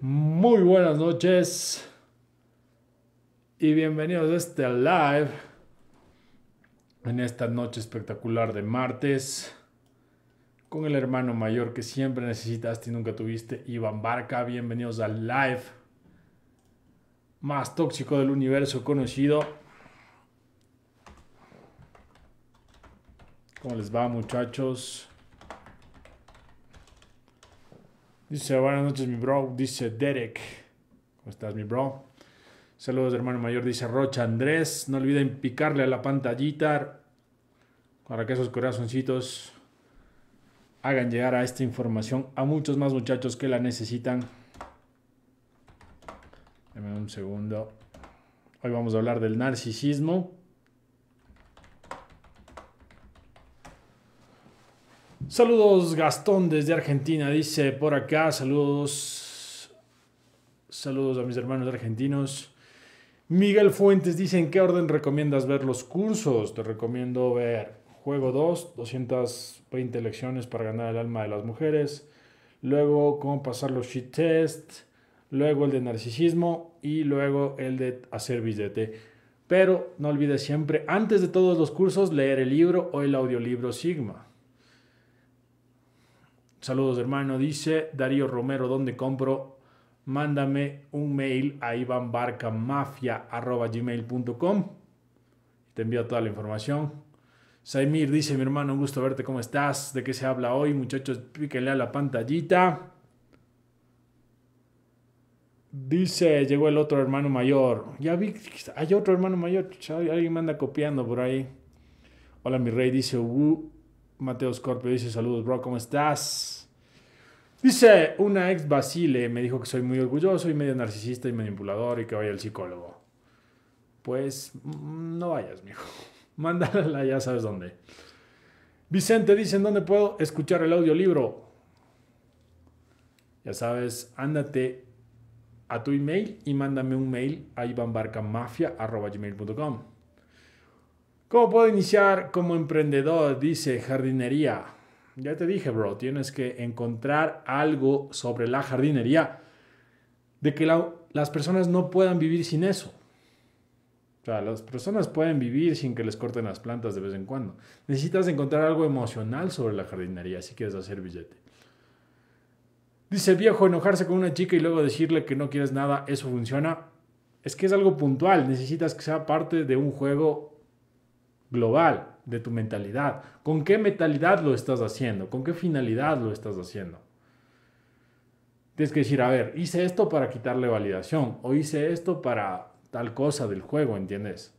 Muy buenas noches y bienvenidos a este live en esta noche espectacular de martes con el hermano mayor que siempre necesitaste y nunca tuviste, Iván Barca. Bienvenidos al live más tóxico del universo conocido. ¿Cómo les va muchachos? Dice, buenas noches, mi bro. Dice Derek. ¿Cómo estás, mi bro? Saludos, hermano mayor. Dice Rocha Andrés. No olviden picarle a la pantallita para que esos corazoncitos hagan llegar a esta información a muchos más muchachos que la necesitan. Dame un segundo. Hoy vamos a hablar del narcisismo. Saludos Gastón desde Argentina, dice por acá, saludos. Saludos a mis hermanos argentinos. Miguel Fuentes dice, ¿en qué orden recomiendas ver los cursos? Te recomiendo ver Juego 2, 220 lecciones para ganar el alma de las mujeres. Luego, cómo pasar los shit test. Luego el de narcisismo y luego el de hacer billete. Pero no olvides siempre, antes de todos los cursos, leer el libro o el audiolibro Sigma. Saludos hermano, dice Darío Romero, ¿dónde compro? Mándame un mail a ivanbarcamafia.gmail.com. Te envío toda la información. Saimir dice, mi hermano, un gusto verte, ¿cómo estás? ¿De qué se habla hoy? Muchachos, píquenle a la pantallita. Dice, llegó el otro hermano mayor. Ya vi, hay otro hermano mayor. Alguien me anda copiando por ahí. Hola, mi rey, dice, uh, Mateo Scorpio dice, saludos, bro, ¿cómo estás? Dice, una ex Basile me dijo que soy muy orgulloso y medio narcisista y manipulador y que vaya al psicólogo. Pues mm, no vayas, mijo. Mándala ya sabes dónde. Vicente dice, dónde puedo escuchar el audiolibro? Ya sabes, ándate a tu email y mándame un mail a ivanbarcamafia.com. ¿Cómo puedo iniciar como emprendedor? Dice jardinería. Ya te dije, bro, tienes que encontrar algo sobre la jardinería, de que las personas no puedan vivir sin eso. O sea, las personas pueden vivir sin que les corten las plantas de vez en cuando. Necesitas encontrar algo emocional sobre la jardinería si quieres hacer billete. Dice el viejo, enojarse con una chica y luego decirle que no quieres nada, eso funciona. Es que es algo puntual, necesitas que sea parte de un juego global de tu mentalidad. ¿Con qué mentalidad lo estás haciendo? ¿Con qué finalidad lo estás haciendo? Tienes que decir, a ver, hice esto para quitarle validación o hice esto para tal cosa del juego, ¿entiendes?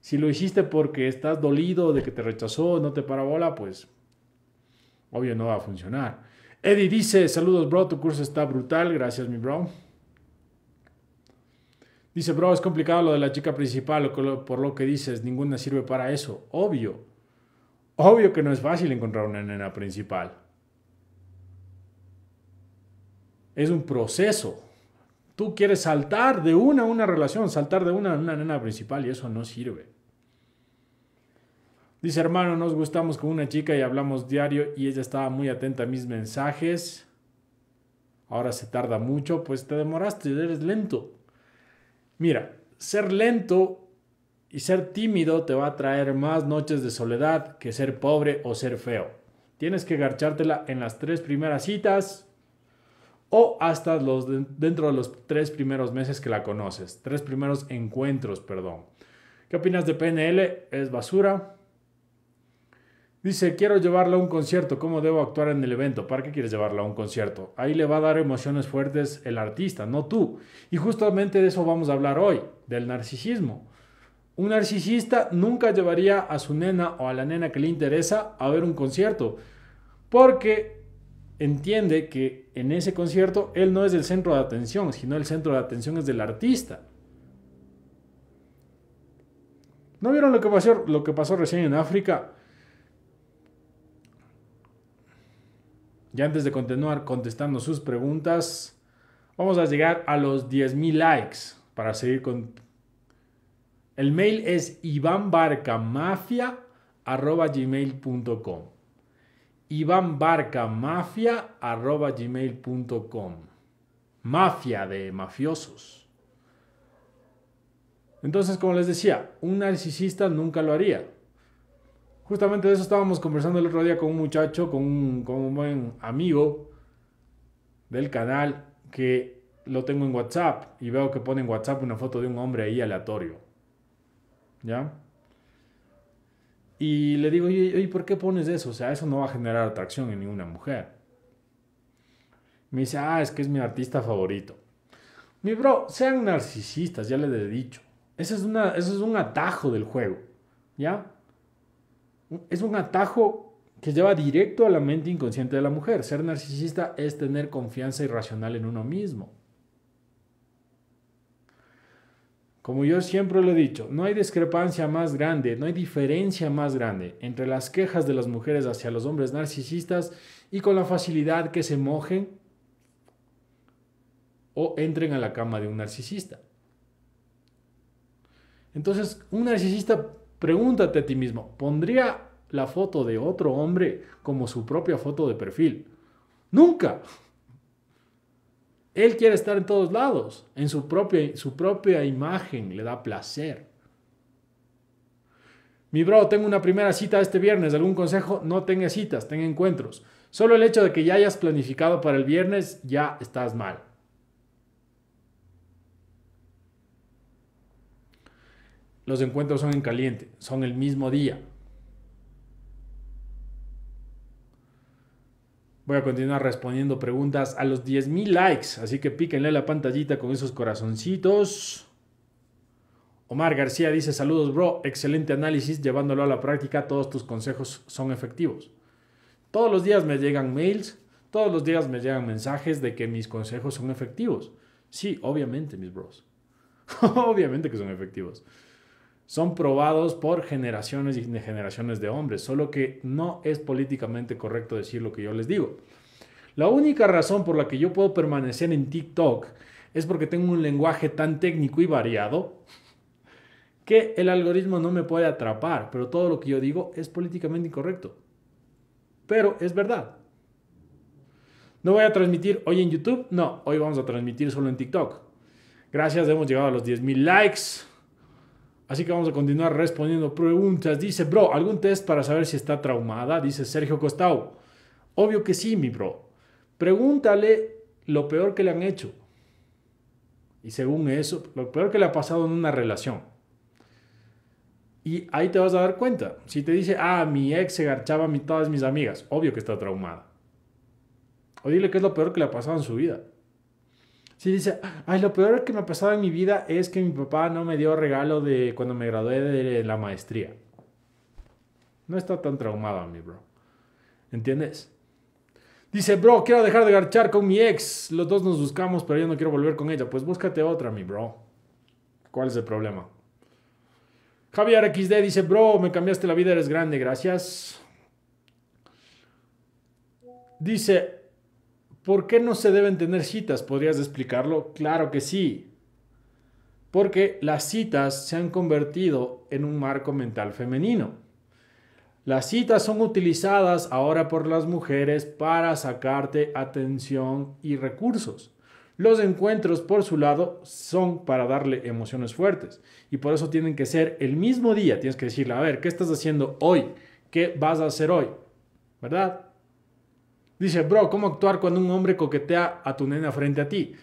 Si lo hiciste porque estás dolido de que te rechazó, no te parabola, pues obvio no va a funcionar. Eddie dice, saludos bro, tu curso está brutal, gracias mi bro. Dice, bro, es complicado lo de la chica principal, por lo que dices, ninguna sirve para eso. Obvio. Obvio que no es fácil encontrar una nena principal. Es un proceso. Tú quieres saltar de una a una relación, saltar de una a una nena principal y eso no sirve. Dice, hermano, nos gustamos con una chica y hablamos diario y ella estaba muy atenta a mis mensajes. Ahora se tarda mucho, pues te demoraste, eres lento. Mira, ser lento y ser tímido te va a traer más noches de soledad que ser pobre o ser feo. Tienes que garchártela en las tres primeras citas o hasta los dentro de los tres primeros meses que la conoces, tres primeros encuentros, perdón. ¿Qué opinas de PNL? ¿Es basura? Dice, quiero llevarla a un concierto, ¿cómo debo actuar en el evento? ¿Para qué quieres llevarla a un concierto? Ahí le va a dar emociones fuertes el artista, no tú. Y justamente de eso vamos a hablar hoy, del narcisismo. Un narcisista nunca llevaría a su nena o a la nena que le interesa a ver un concierto, porque entiende que en ese concierto él no es el centro de atención, sino el centro de atención es del artista. ¿No vieron lo que pasó, lo que pasó recién en África? Y antes de continuar contestando sus preguntas, vamos a llegar a los 10.000 likes para seguir con... El mail es ivanbarcamafia.gmail.com ivanbarcamafia.gmail.com Mafia de mafiosos. Entonces, como les decía, un narcisista nunca lo haría. Justamente de eso estábamos conversando el otro día con un muchacho, con un, buen amigo del canal, que lo tengo en WhatsApp y veo que pone en WhatsApp una foto de un hombre ahí aleatorio. ¿Ya? Y le digo, ¿y ¿por qué pones eso? O sea, eso no va a generar atracción en ninguna mujer. Me dice, ah, es que es mi artista favorito. Mi bro, sean narcisistas, ya les he dicho. Eso es, una, ese es un atajo del juego, ¿ya? es un atajo que lleva directo a la mente inconsciente de la mujer. Ser narcisista es tener confianza irracional en uno mismo. Como yo siempre lo he dicho, no hay discrepancia más grande, no hay diferencia más grande entre las quejas de las mujeres hacia los hombres narcisistas y con la facilidad que se mojen o entren a la cama de un narcisista. Entonces, un narcisista Pregúntate a ti mismo, ¿pondría la foto de otro hombre como su propia foto de perfil? Nunca. Él quiere estar en todos lados, en su propia, su propia imagen le da placer. Mi bro, tengo una primera cita este viernes, ¿algún consejo? No tenga citas, tenga encuentros. Solo el hecho de que ya hayas planificado para el viernes ya estás mal. Los encuentros son en caliente, son el mismo día. Voy a continuar respondiendo preguntas a los 10.000 likes, así que píquenle la pantallita con esos corazoncitos. Omar García dice saludos bro, excelente análisis, llevándolo a la práctica, todos tus consejos son efectivos. Todos los días me llegan mails, todos los días me llegan mensajes de que mis consejos son efectivos. Sí, obviamente mis bros. obviamente que son efectivos son probados por generaciones y generaciones de hombres, solo que no es políticamente correcto decir lo que yo les digo. La única razón por la que yo puedo permanecer en TikTok es porque tengo un lenguaje tan técnico y variado que el algoritmo no me puede atrapar, pero todo lo que yo digo es políticamente incorrecto. Pero es verdad. No voy a transmitir hoy en YouTube, no, hoy vamos a transmitir solo en TikTok. Gracias, hemos llegado a los 10.000 likes. Así que vamos a continuar respondiendo preguntas. Dice, bro, ¿algún test para saber si está traumada? Dice Sergio Costao. Obvio que sí, mi bro. Pregúntale lo peor que le han hecho. Y según eso, lo peor que le ha pasado en una relación. Y ahí te vas a dar cuenta. Si te dice, ah, mi ex se garchaba a todas mis amigas, obvio que está traumada. O dile qué es lo peor que le ha pasado en su vida. Sí, dice, ay, lo peor que me ha pasado en mi vida es que mi papá no me dio regalo de cuando me gradué de la maestría. No está tan traumado mi bro. ¿Entiendes? Dice, bro, quiero dejar de garchar con mi ex. Los dos nos buscamos, pero yo no quiero volver con ella. Pues búscate otra, mi bro. ¿Cuál es el problema? Javier XD dice, bro, me cambiaste la vida, eres grande, gracias. Dice, ¿Por qué no se deben tener citas? ¿Podrías explicarlo? Claro que sí. Porque las citas se han convertido en un marco mental femenino. Las citas son utilizadas ahora por las mujeres para sacarte atención y recursos. Los encuentros, por su lado, son para darle emociones fuertes. Y por eso tienen que ser el mismo día. Tienes que decirle, a ver, ¿qué estás haciendo hoy? ¿Qué vas a hacer hoy? ¿Verdad? Dice, bro, ¿cómo actuar cuando un hombre coquetea a tu nena frente a ti?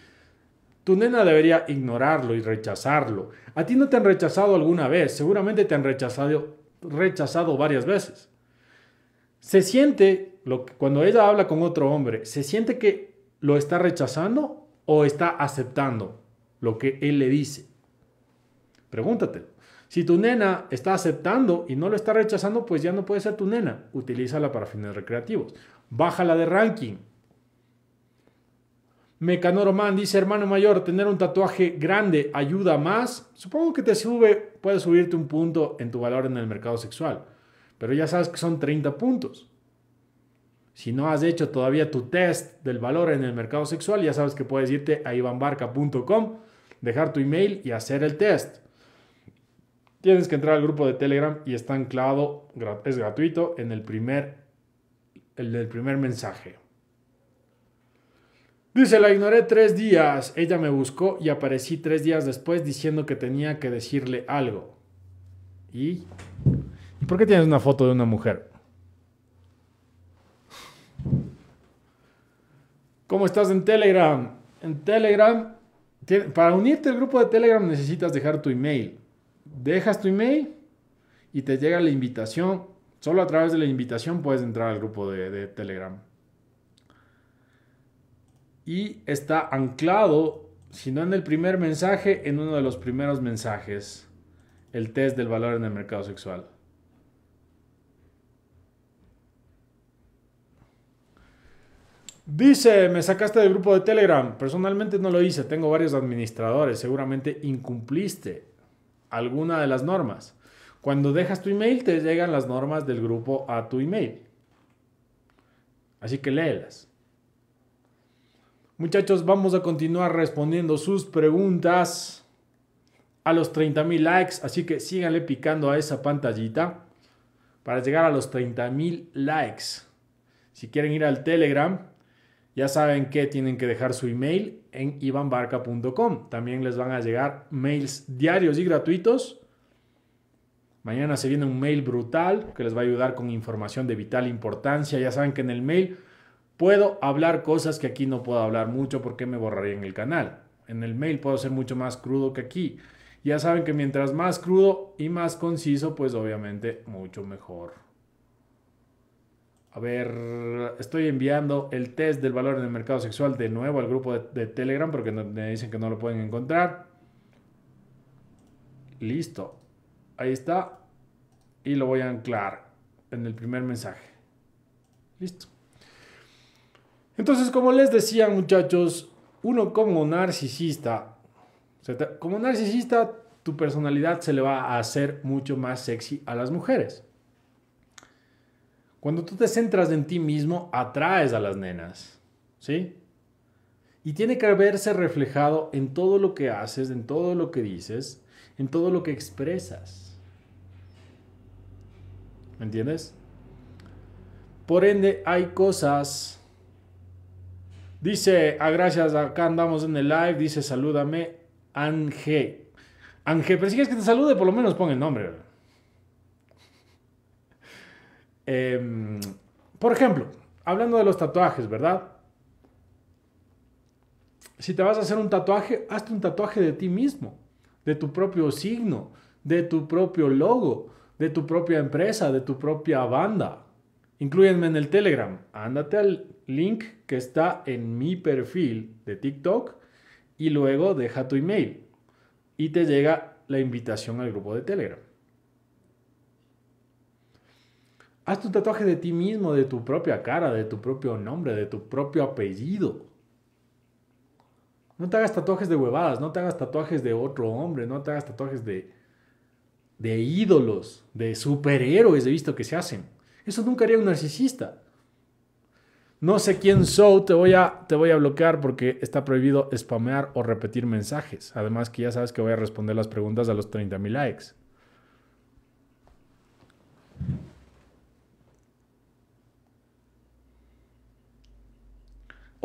Tu nena debería ignorarlo y rechazarlo. A ti no te han rechazado alguna vez, seguramente te han rechazado, rechazado varias veces. Se siente, lo que, cuando ella habla con otro hombre, ¿se siente que lo está rechazando o está aceptando lo que él le dice? Pregúntate. Si tu nena está aceptando y no lo está rechazando, pues ya no puede ser tu nena. Utilízala para fines recreativos. Bájala de ranking. Mecanoroman dice, hermano mayor, tener un tatuaje grande ayuda más. Supongo que te sube, puede subirte un punto en tu valor en el mercado sexual. Pero ya sabes que son 30 puntos. Si no has hecho todavía tu test del valor en el mercado sexual, ya sabes que puedes irte a ivanbarca.com, dejar tu email y hacer el test. Tienes que entrar al grupo de Telegram y está anclado, es gratuito, en el primer, el primer mensaje. Dice, la ignoré tres días. Ella me buscó y aparecí tres días después diciendo que tenía que decirle algo. ¿Y? ¿Y por qué tienes una foto de una mujer? ¿Cómo estás en Telegram? En Telegram, para unirte al grupo de Telegram necesitas dejar tu email dejas tu email y te llega la invitación. Solo a través de la invitación puedes entrar al grupo de, Telegram. Y está anclado, si no en el primer mensaje, en uno de los primeros mensajes, el test del valor en el mercado sexual. Dice, me sacaste del grupo de Telegram. Personalmente no lo hice, tengo varios administradores, seguramente incumpliste alguna de las normas. Cuando dejas tu email, te llegan las normas del grupo a tu email. Así que léelas. Muchachos, vamos a continuar respondiendo sus preguntas a los 30.000 likes. Así que síganle picando a esa pantallita para llegar a los 30.000 likes. Si quieren ir al Telegram, ya saben que tienen que dejar su email en ivanbarca.com. También les van a llegar mails diarios y gratuitos. Mañana se viene un mail brutal que les va a ayudar con información de vital importancia. Ya saben que en el mail puedo hablar cosas que aquí no puedo hablar mucho porque me borraría en el canal. En el mail puedo ser mucho más crudo que aquí. Ya saben que mientras más crudo y más conciso, pues obviamente mucho mejor. A ver, estoy enviando el test del valor en el mercado sexual de nuevo al grupo de, Telegram porque me dicen que no lo pueden encontrar. Listo. Ahí está. Y lo voy a anclar en el primer mensaje. Listo. Entonces, como les decía, muchachos, uno como narcisista, como narcisista, tu personalidad se le va a hacer mucho más sexy a las mujeres. Cuando tú te centras en ti mismo, atraes a las nenas, ¿sí? Y tiene que verse reflejado en todo lo que haces, en todo lo que dices, en todo lo que expresas. ¿Me entiendes? Por ende, hay cosas. Dice, a ah, gracias, acá andamos en el live. Dice, salúdame, Ange. Ange, pero si quieres que te salude, por lo menos pon el nombre. Em, por ejemplo, hablando de los tatuajes, ¿verdad? Si te vas a hacer un tatuaje, hazte un tatuaje de ti mismo, de tu propio signo, de tu propio logo, de tu propia empresa, de tu propia banda. Incluyenme en el Telegram. Ándate al link que está en mi perfil de TikTok y luego deja tu email y te llega la invitación al grupo de Telegram. Haz tu tatuaje de ti mismo, de tu propia cara, de tu propio nombre, de tu propio apellido. No te hagas tatuajes de huevadas, no te hagas tatuajes de otro hombre, no te hagas tatuajes de, ídolos, de superhéroes, he visto que se hacen. Eso nunca haría un narcisista. No sé quién soy, te voy a, te voy a bloquear porque está prohibido spamear o repetir mensajes. Además que ya sabes que voy a responder las preguntas a los 30.000 likes.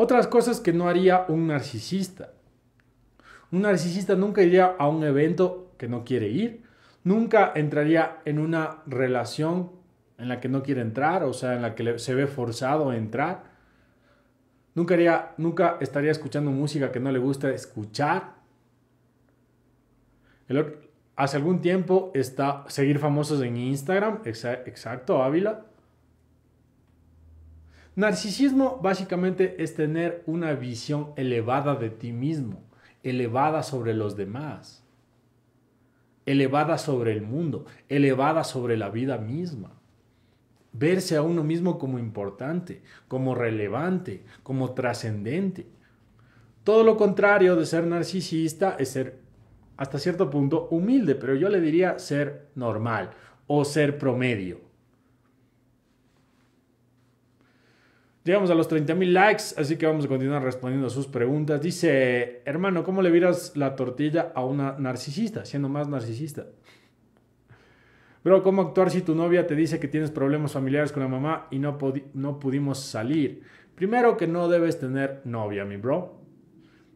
Otras cosas que no haría un narcisista. Un narcisista nunca iría a un evento que no quiere ir, nunca entraría en una relación en la que no quiere entrar, o sea, en la que se ve forzado a entrar. Nunca, nunca estaría escuchando música que no le gusta escuchar. hace algún tiempo está seguir famosos en Instagram, exacto, Ávila. Narcisismo básicamente es tener una visión elevada de ti mismo, elevada sobre los demás, elevada sobre el mundo, elevada sobre la vida misma. Verse a uno mismo como importante, como relevante, como trascendente. Todo lo contrario de ser narcisista es ser hasta cierto punto humilde, pero yo le diría ser normal o ser promedio. Llegamos a los 30.000 likes, así que vamos a continuar respondiendo a sus preguntas. Dice, hermano, ¿cómo le viras la tortilla a una narcisista, siendo más narcisista? Bro, ¿cómo actuar si tu novia te dice que tienes problemas familiares con la mamá y no, no pudimos salir? Primero que no debes tener novia, mi bro.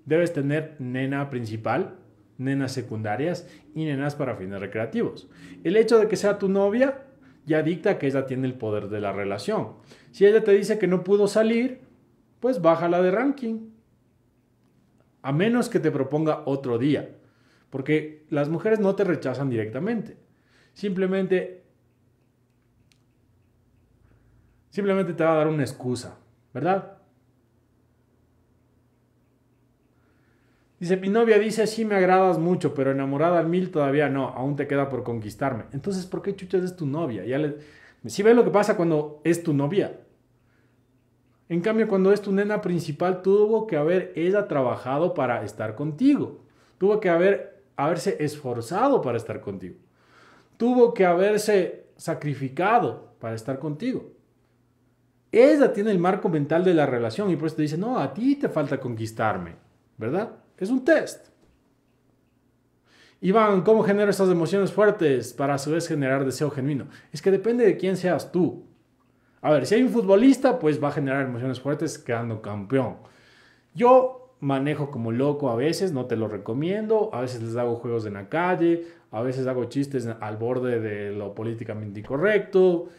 Debes tener nena principal, nenas secundarias y nenas para fines recreativos. El hecho de que sea tu novia ya dicta que ella tiene el poder de la relación. Si ella te dice que no pudo salir, pues bájala de ranking. A menos que te proponga otro día. Porque las mujeres no te rechazan directamente. Simplemente... Simplemente te va a dar una excusa, ¿verdad? Dice, mi novia dice, sí me agradas mucho, pero enamorada al mil todavía no, aún te queda por conquistarme. Entonces, ¿por qué chuchas es tu novia? Ya le... Sí ves lo que pasa cuando es tu novia. En cambio, cuando es tu nena principal, tuvo que haber ella trabajado para estar contigo. Tuvo que haber, haberse esforzado para estar contigo. Tuvo que haberse sacrificado para estar contigo. Ella tiene el marco mental de la relación y por eso te dice, no, a ti te falta conquistarme, ¿verdad? Es un test. Iván, ¿cómo genero estas emociones fuertes para a su vez generar deseo genuino? Es que depende de quién seas tú. A ver, si hay un futbolista, pues va a generar emociones fuertes quedando campeón. Yo manejo como loco a veces, no te lo recomiendo, a veces les hago juegos en la calle, a veces hago chistes al borde de lo políticamente incorrecto,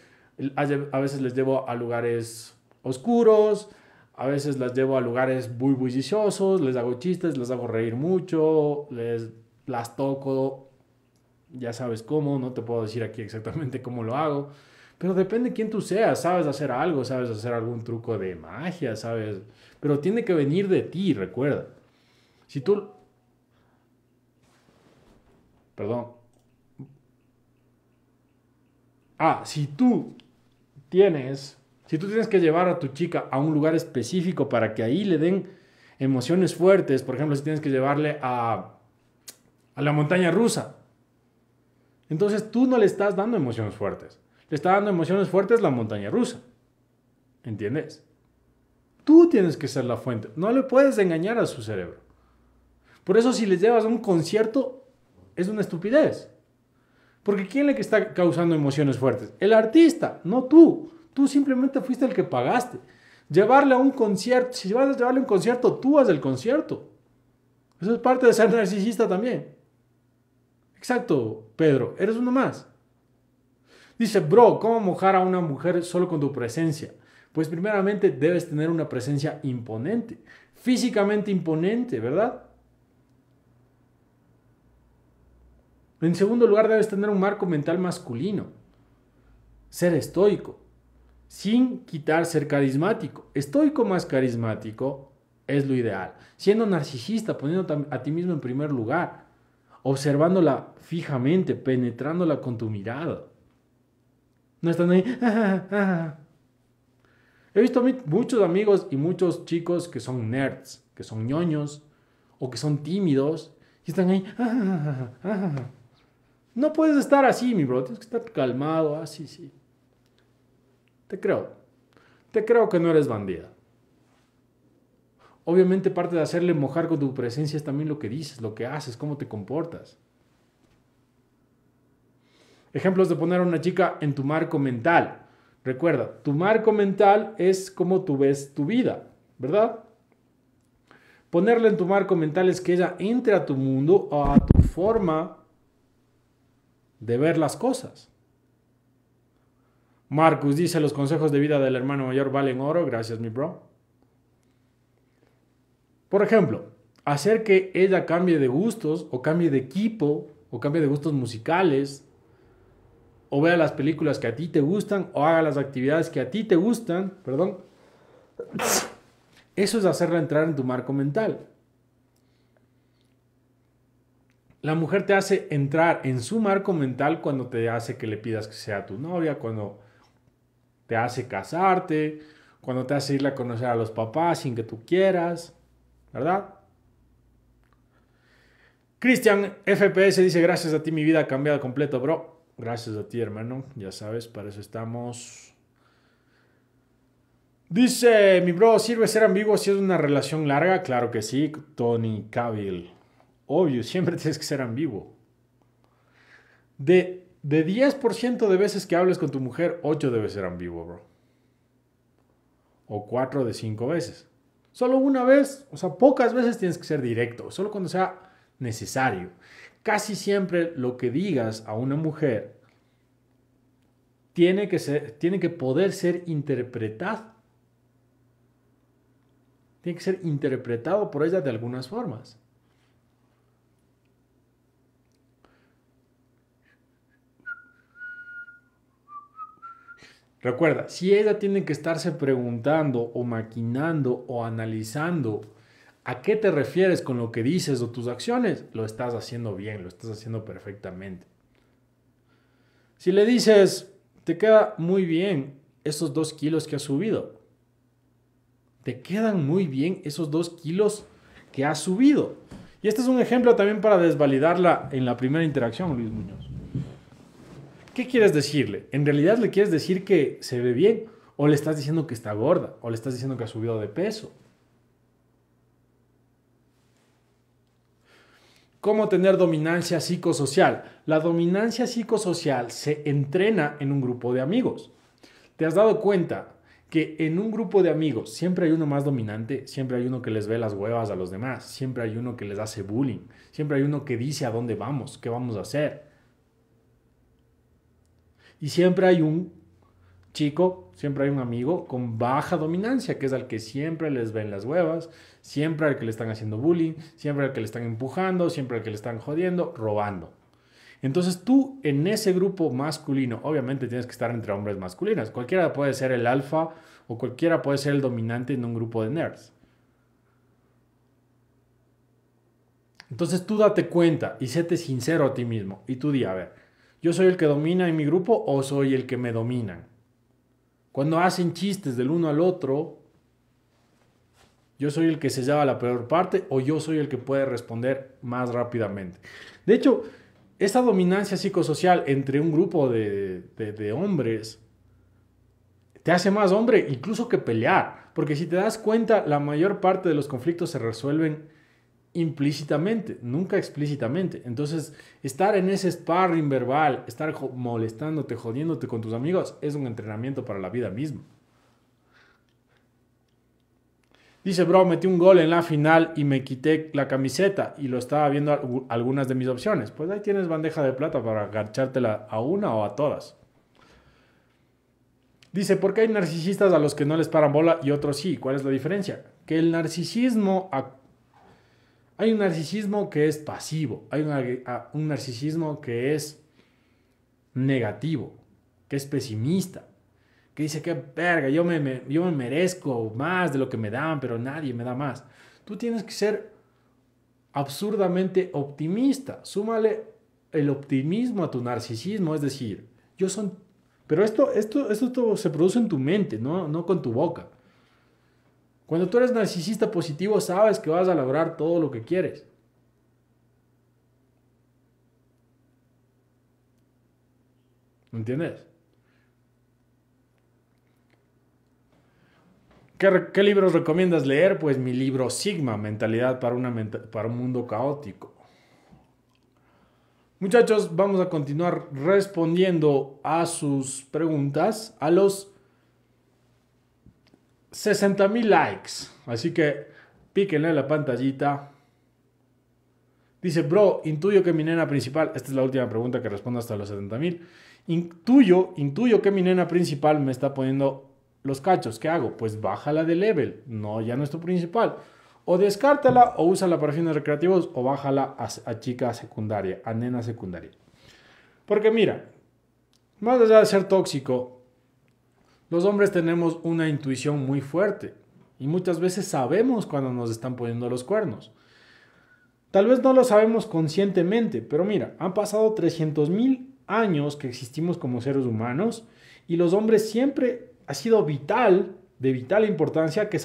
a veces les llevo a lugares oscuros, a veces las llevo a lugares muy bulliciosos, les hago chistes, les hago reír mucho, les las toco, ya sabes cómo, no te puedo decir aquí exactamente cómo lo hago, pero depende quién tú seas, sabes hacer algo, sabes hacer algún truco de magia, sabes, pero tiene que venir de ti, recuerda. Si tú Perdón. Ah, si tú tienes si tú tienes que llevar a tu chica a un lugar específico para que ahí le den emociones fuertes, por ejemplo, si tienes que llevarle a, a la montaña rusa, entonces tú no le estás dando emociones fuertes. Le está dando emociones fuertes la montaña rusa. ¿Entiendes? Tú tienes que ser la fuente. No le puedes engañar a su cerebro. Por eso si le llevas a un concierto es una estupidez. Porque ¿quién le que está causando emociones fuertes? El artista, no tú. Tú simplemente fuiste el que pagaste. Llevarle a un concierto, si vas a llevarle a un concierto, tú vas del concierto. Eso es parte de ser narcisista también. Exacto, Pedro, eres uno más. Dice, bro, ¿cómo mojar a una mujer solo con tu presencia? Pues primeramente debes tener una presencia imponente, físicamente imponente, ¿verdad? En segundo lugar, debes tener un marco mental masculino, ser estoico, sin quitar ser carismático. Estoico más carismático es lo ideal. Siendo narcisista, poniendo a ti mismo en primer lugar, observándola fijamente, penetrándola con tu mirada. No están ahí. Ah, ah, ah, He visto muchos amigos y muchos chicos que son nerds, que son ñoños o que son tímidos y están ahí. No puedes estar así, mi bro. Tienes que estar calmado, así, sí te creo. Te creo que no eres bandida. Obviamente parte de hacerle mojar con tu presencia es también lo que dices, lo que haces, cómo te comportas. Ejemplos de poner a una chica en tu marco mental. Recuerda, tu marco mental es cómo tú ves tu vida, ¿verdad? Ponerla en tu marco mental es que ella entre a tu mundo o a tu forma de ver las cosas. Marcus dice, los consejos de vida del hermano mayor valen oro. Gracias, mi bro. Por ejemplo, hacer que ella cambie de gustos o cambie de equipo o cambie de gustos musicales o vea las películas que a ti te gustan o haga las actividades que a ti te gustan, perdón. Eso es hacerla entrar en tu marco mental. La mujer te hace entrar en su marco mental cuando te hace que le pidas que sea tu novia, cuando te hace casarte, cuando te hace ir a conocer a los papás sin que tú quieras, ¿verdad? Cristian FPS dice, gracias a ti mi vida ha cambiado completo, bro. Gracias a ti, hermano. Ya sabes, para eso estamos. Dice, mi bro, ¿sirve ser ambiguo si es una relación larga? Claro que sí, Tony Cavill. Obvio, siempre tienes que ser ambiguo. De de 10% de veces que hables con tu mujer, 8 debe ser ambivo, bro. O 4 de 5 veces. Solo una vez, o sea, pocas veces tienes que ser directo, solo cuando sea necesario. Casi siempre lo que digas a una mujer tiene que, ser, tiene que poder ser interpretado. Tiene que ser interpretado por ella de algunas formas. Recuerda, si ella tiene que estarse preguntando o maquinando o analizando a qué te refieres con lo que dices o tus acciones, lo estás haciendo bien, lo estás haciendo perfectamente. Si le dices, te queda muy bien esos dos kilos que has subido, te quedan muy bien esos dos kilos que has subido. Y este es un ejemplo también para desvalidarla en la primera interacción, Luis Muñoz. ¿Qué quieres decirle? ¿En realidad le quieres decir que se ve bien? ¿O le estás diciendo que está gorda? ¿O le estás diciendo que ha subido de peso? ¿Cómo tener dominancia psicosocial? La dominancia psicosocial se entrena en un grupo de amigos. ¿Te has dado cuenta que en un grupo de amigos siempre hay uno más dominante, siempre hay uno que les ve las huevas a los demás, siempre hay uno que les hace bullying, siempre hay uno que dice a dónde vamos, qué vamos a hacer? Y siempre hay un chico, siempre hay un amigo con baja dominancia, que es al que siempre les ven las huevas, siempre al que le están haciendo bullying, siempre al que le están empujando, siempre al que le están jodiendo, robando. Entonces tú en ese grupo masculino, obviamente tienes que estar entre hombres masculinos. Cualquiera puede ser el alfa o cualquiera puede ser el dominante en un grupo de nerds. Entonces tú date cuenta y séte sincero a ti mismo y tú di, a ver, ¿Yo soy el que domina en mi grupo o soy el que me domina? Cuando hacen chistes del uno al otro, yo soy el que se lleva la peor parte o yo soy el que puede responder más rápidamente. De hecho, esta dominancia psicosocial entre un grupo de, de, hombres te hace más hombre incluso que pelear. Porque si te das cuenta, la mayor parte de los conflictos se resuelven implícitamente, nunca explícitamente. Entonces, estar en ese sparring verbal, estar molestándote, jodiéndote con tus amigos, es un entrenamiento para la vida misma. Dice, bro, metí un gol en la final y me quité la camiseta y lo estaba viendo algunas de mis opciones. Pues ahí tienes bandeja de plata para agachártela a una o a todas. Dice, ¿por qué hay narcisistas a los que no les paran bola y otros sí? ¿Cuál es la diferencia? Que el narcisismo hay un narcisismo que es pasivo, hay ah, un, narcisismo que es negativo, que es pesimista, que dice que verga, yo me, merezco más de lo que me dan, pero nadie me da más. Tú tienes que ser absurdamente optimista. Súmale el optimismo a tu narcisismo, es decir, yo son... Pero esto, esto, esto, se produce en tu mente, no, no con tu boca. Cuando tú eres narcisista positivo, sabes que vas a lograr todo lo que quieres. ¿Me entiendes? ¿Qué, libros recomiendas leer? Pues mi libro Sigma, Mentalidad para, para un Mundo Caótico. Muchachos, vamos a continuar respondiendo a sus preguntas, a los 60.000 mil likes. Así que píquenle la pantallita. Dice, bro, intuyo que mi nena principal, esta es la última pregunta que respondo hasta los 70.000, mil, intuyo, intuyo que mi nena principal me está poniendo los cachos. ¿Qué hago? Pues bájala de level. No, ya no es tu principal. O descártala o úsala para fines recreativos o bájala a, a chica secundaria, a nena secundaria. Porque mira, más allá de ser tóxico, los hombres tenemos una intuición muy fuerte y muchas veces sabemos cuando nos están poniendo los cuernos. Tal vez no lo sabemos conscientemente, pero mira, han pasado 300.000 años que existimos como seres humanos y los hombres siempre ha sido vital, de vital importancia que,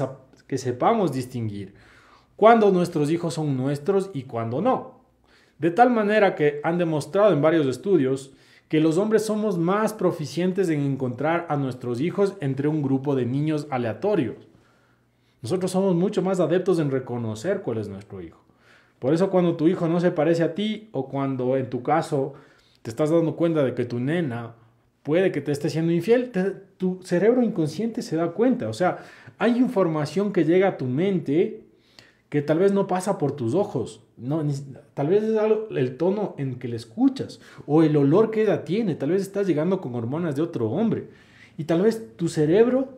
que sepamos distinguir cuándo nuestros hijos son nuestros y cuándo no. De tal manera que han demostrado en varios estudios que los hombres somos más proficientes en encontrar a nuestros hijos entre un grupo de niños aleatorios. Nosotros somos mucho más adeptos en reconocer cuál es nuestro hijo. Por eso cuando tu hijo no se parece a ti o cuando en tu caso te estás dando cuenta de que tu nena puede que te esté siendo infiel, tu cerebro inconsciente se da cuenta. O sea, hay información que llega a tu mente que tal vez no pasa por tus ojos, no, tal vez es el tono en que le escuchas o el olor que ella tiene, tal vez estás llegando con hormonas de otro hombre y tal vez tu cerebro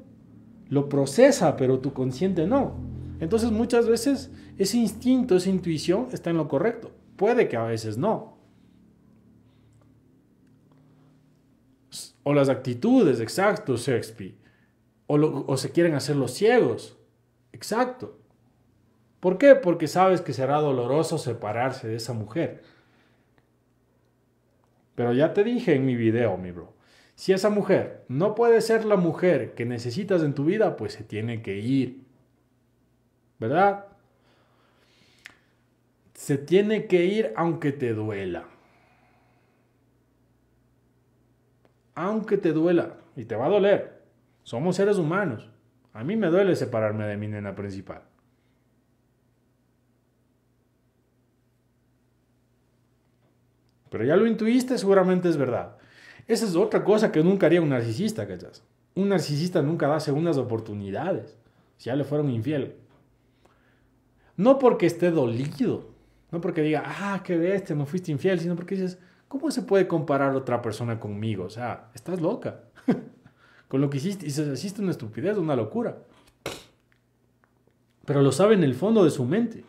lo procesa, pero tu consciente no. Entonces muchas veces ese instinto, esa intuición está en lo correcto, puede que a veces no. O las actitudes, exacto, Shakespeare. o se quieren hacer los ciegos, exacto. ¿Por qué? Porque sabes que será doloroso separarse de esa mujer. Pero ya te dije en mi video, mi bro, si esa mujer no puede ser la mujer que necesitas en tu vida, pues se tiene que ir. ¿Verdad? Se tiene que ir aunque te duela. Aunque te duela. Y te va a doler. Somos seres humanos. A mí me duele separarme de mi nena principal. Pero ya lo intuiste, seguramente es verdad. Esa es otra cosa que nunca haría un narcisista, ¿cachas? Un narcisista nunca da segundas oportunidades. Si ya le fueron infiel. No porque esté dolido, no porque diga, ah, qué bestia, me fuiste infiel, sino porque dices, ¿cómo se puede comparar otra persona conmigo? O sea, estás loca. Con lo que hiciste, hiciste una estupidez, una locura. Pero lo sabe en el fondo de su mente.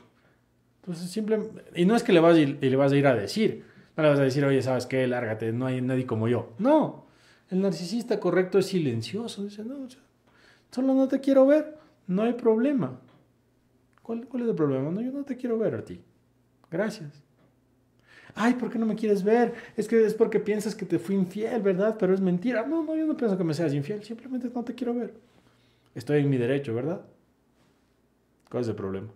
Entonces, simplemente, y no es que le vas, y le vas a ir a decir, no le vas a decir, oye, ¿sabes qué? Lárgate, no hay nadie como yo. No, el narcisista correcto es silencioso. Dice, no, solo no te quiero ver, no hay problema. ¿Cuál, es el problema? No, yo no te quiero ver a ti. Gracias. Ay, ¿por qué no me quieres ver? Es que es porque piensas que te fui infiel, ¿verdad? Pero es mentira. No, no, yo no pienso que me seas infiel, simplemente no te quiero ver. Estoy en mi derecho, ¿verdad? ¿Cuál es el problema?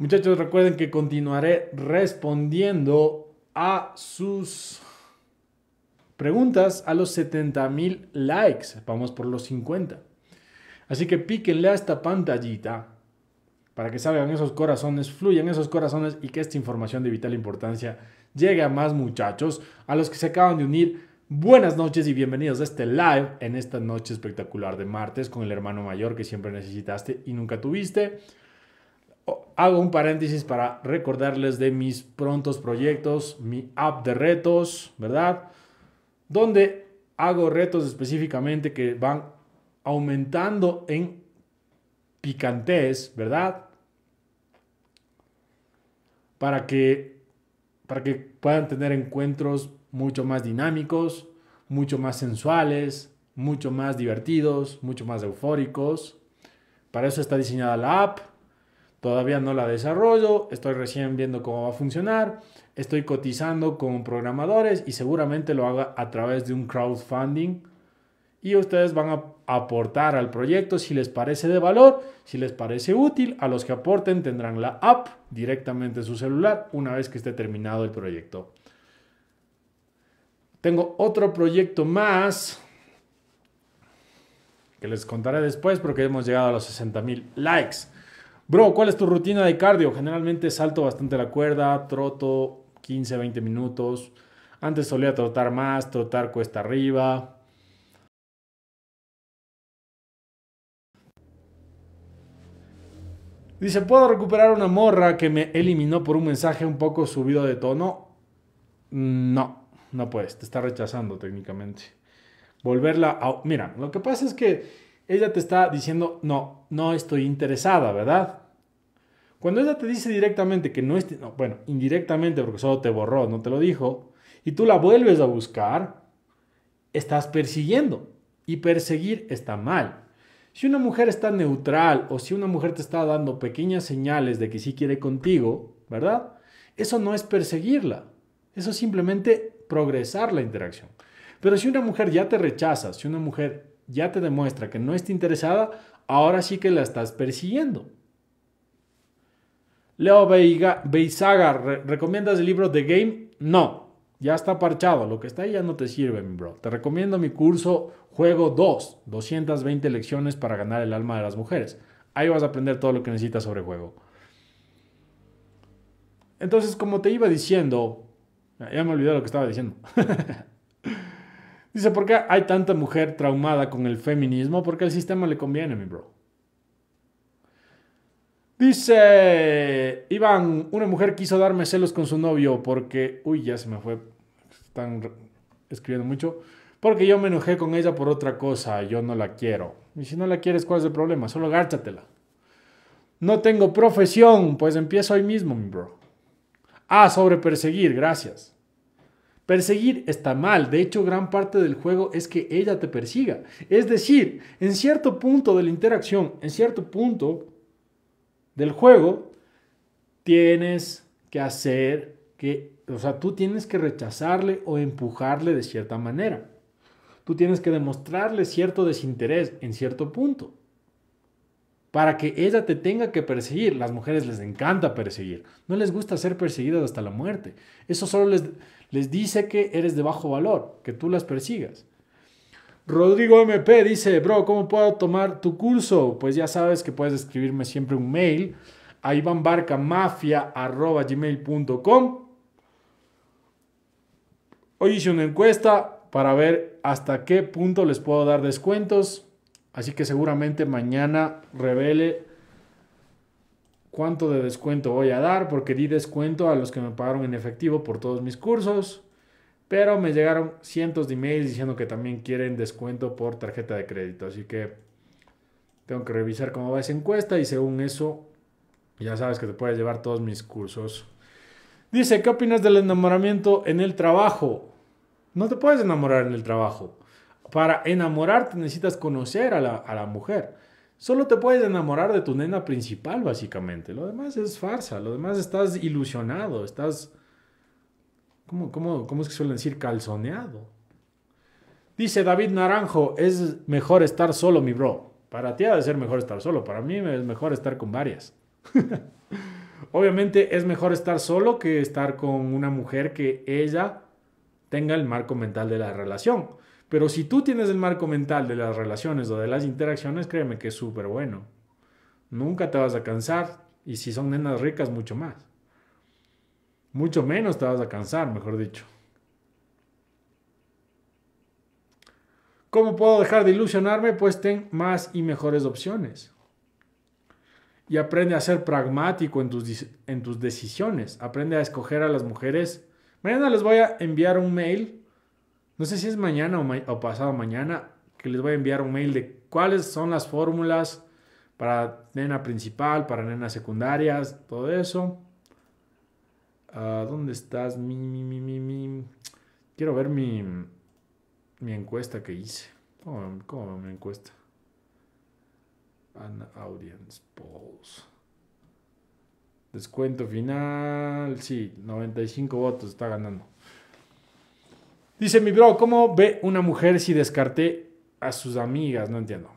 Muchachos, recuerden que continuaré respondiendo a sus preguntas a los 70 mil likes. Vamos por los 50. Así que píquenle a esta pantallita para que salgan esos corazones, fluyan esos corazones y que esta información de vital importancia llegue a más muchachos, a los que se acaban de unir. Buenas noches y bienvenidos a este live en esta noche espectacular de martes con el hermano mayor que siempre necesitaste y nunca tuviste hago un paréntesis para recordarles de mis prontos proyectos, mi app de retos, ¿verdad? Donde hago retos específicamente que van aumentando en picantes, ¿verdad? Para que, para que puedan tener encuentros mucho más dinámicos, mucho más sensuales, mucho más divertidos, mucho más eufóricos. Para eso está diseñada la app Todavía no la desarrollo, estoy recién viendo cómo va a funcionar, estoy cotizando con programadores y seguramente lo haga a través de un crowdfunding. Y ustedes van a aportar al proyecto si les parece de valor, si les parece útil. A los que aporten tendrán la app directamente en su celular una vez que esté terminado el proyecto. Tengo otro proyecto más que les contaré después porque hemos llegado a los 60 mil likes. Bro, ¿cuál es tu rutina de cardio? Generalmente salto bastante la cuerda, troto 15, 20 minutos. Antes solía trotar más, trotar cuesta arriba. Dice, ¿puedo recuperar una morra que me eliminó por un mensaje un poco subido de tono? Mm, no, no puedes, te está rechazando técnicamente. Volverla a... Mira, lo que pasa es que ella te está diciendo, no, no estoy interesada, ¿verdad? Cuando ella te dice directamente que no esté no, bueno, indirectamente porque solo te borró, no te lo dijo, y tú la vuelves a buscar, estás persiguiendo. Y perseguir está mal. Si una mujer está neutral o si una mujer te está dando pequeñas señales de que sí quiere contigo, ¿verdad? Eso no es perseguirla. Eso es simplemente progresar la interacción. Pero si una mujer ya te rechaza, si una mujer ya te demuestra que no está interesada, ahora sí que la estás persiguiendo. Leo Beizaga, ¿recomiendas el libro The Game? No, ya está parchado. Lo que está ahí ya no te sirve, mi bro. Te recomiendo mi curso Juego 2, 220 lecciones para ganar el alma de las mujeres. Ahí vas a aprender todo lo que necesitas sobre juego. Entonces, como te iba diciendo, ya me olvidé lo que estaba diciendo. Dice, ¿por qué hay tanta mujer traumada con el feminismo? Porque el sistema le conviene, mi bro. Dice, Iván, una mujer quiso darme celos con su novio porque, uy, ya se me fue, están escribiendo mucho, porque yo me enojé con ella por otra cosa, yo no la quiero. Y si no la quieres, ¿cuál es el problema? Solo gárchatela. No tengo profesión, pues empiezo hoy mismo, mi bro. Ah, sobre perseguir, gracias. Perseguir está mal, de hecho gran parte del juego es que ella te persiga. Es decir, en cierto punto de la interacción, en cierto punto del juego, tienes que hacer que, o sea, tú tienes que rechazarle o empujarle de cierta manera. Tú tienes que demostrarle cierto desinterés en cierto punto para que ella te tenga que perseguir. Las mujeres les encanta perseguir, no les gusta ser perseguidas hasta la muerte. Eso solo les, les dice que eres de bajo valor, que tú las persigas. Rodrigo MP dice, bro, ¿cómo puedo tomar tu curso? Pues ya sabes que puedes escribirme siempre un mail a ivanbarcamafia.gmail.com. Hoy hice una encuesta para ver hasta qué punto les puedo dar descuentos Así que seguramente mañana revele cuánto de descuento voy a dar, porque di descuento a los que me pagaron en efectivo por todos mis cursos, pero me llegaron cientos de emails diciendo que también quieren descuento por tarjeta de crédito. Así que tengo que revisar cómo va esa encuesta y según eso, ya sabes que te puedes llevar todos mis cursos. Dice, ¿qué opinas del enamoramiento en el trabajo? No te puedes enamorar en el trabajo para enamorarte necesitas conocer a la, mujer. Solo te puedes enamorar de tu nena principal, básicamente. Lo demás es farsa. Lo demás estás ilusionado. Estás. ¿Cómo, cómo, cómo es que suelen decir? Calzoneado. Dice David Naranjo: Es mejor estar solo, mi bro. Para ti ha de ser mejor estar solo. Para mí es mejor estar con varias. Obviamente es mejor estar solo que estar con una mujer que ella tenga el marco mental de la relación. Pero si tú tienes el marco mental de las relaciones o de las interacciones, créeme que es súper bueno. Nunca te vas a cansar y si son nenas ricas, mucho más. Mucho menos te vas a cansar, mejor dicho. ¿Cómo puedo dejar de ilusionarme? Pues ten más y mejores opciones. Y aprende a ser pragmático en tus, en tus decisiones. Aprende a escoger a las mujeres. Mañana les voy a enviar un mail no sé si es mañana o, pasado mañana, que les voy a enviar un mail de cuáles son las fórmulas para nena principal, para nenas secundarias, todo eso. Ah, ¿Dónde estás? Mi, Quiero ver mi, encuesta que hice. ¿Cómo, cómo mi encuesta? audience polls. Descuento final. Sí, 95 votos está ganando. Dice mi bro, ¿cómo ve una mujer si descarté a sus amigas? No entiendo.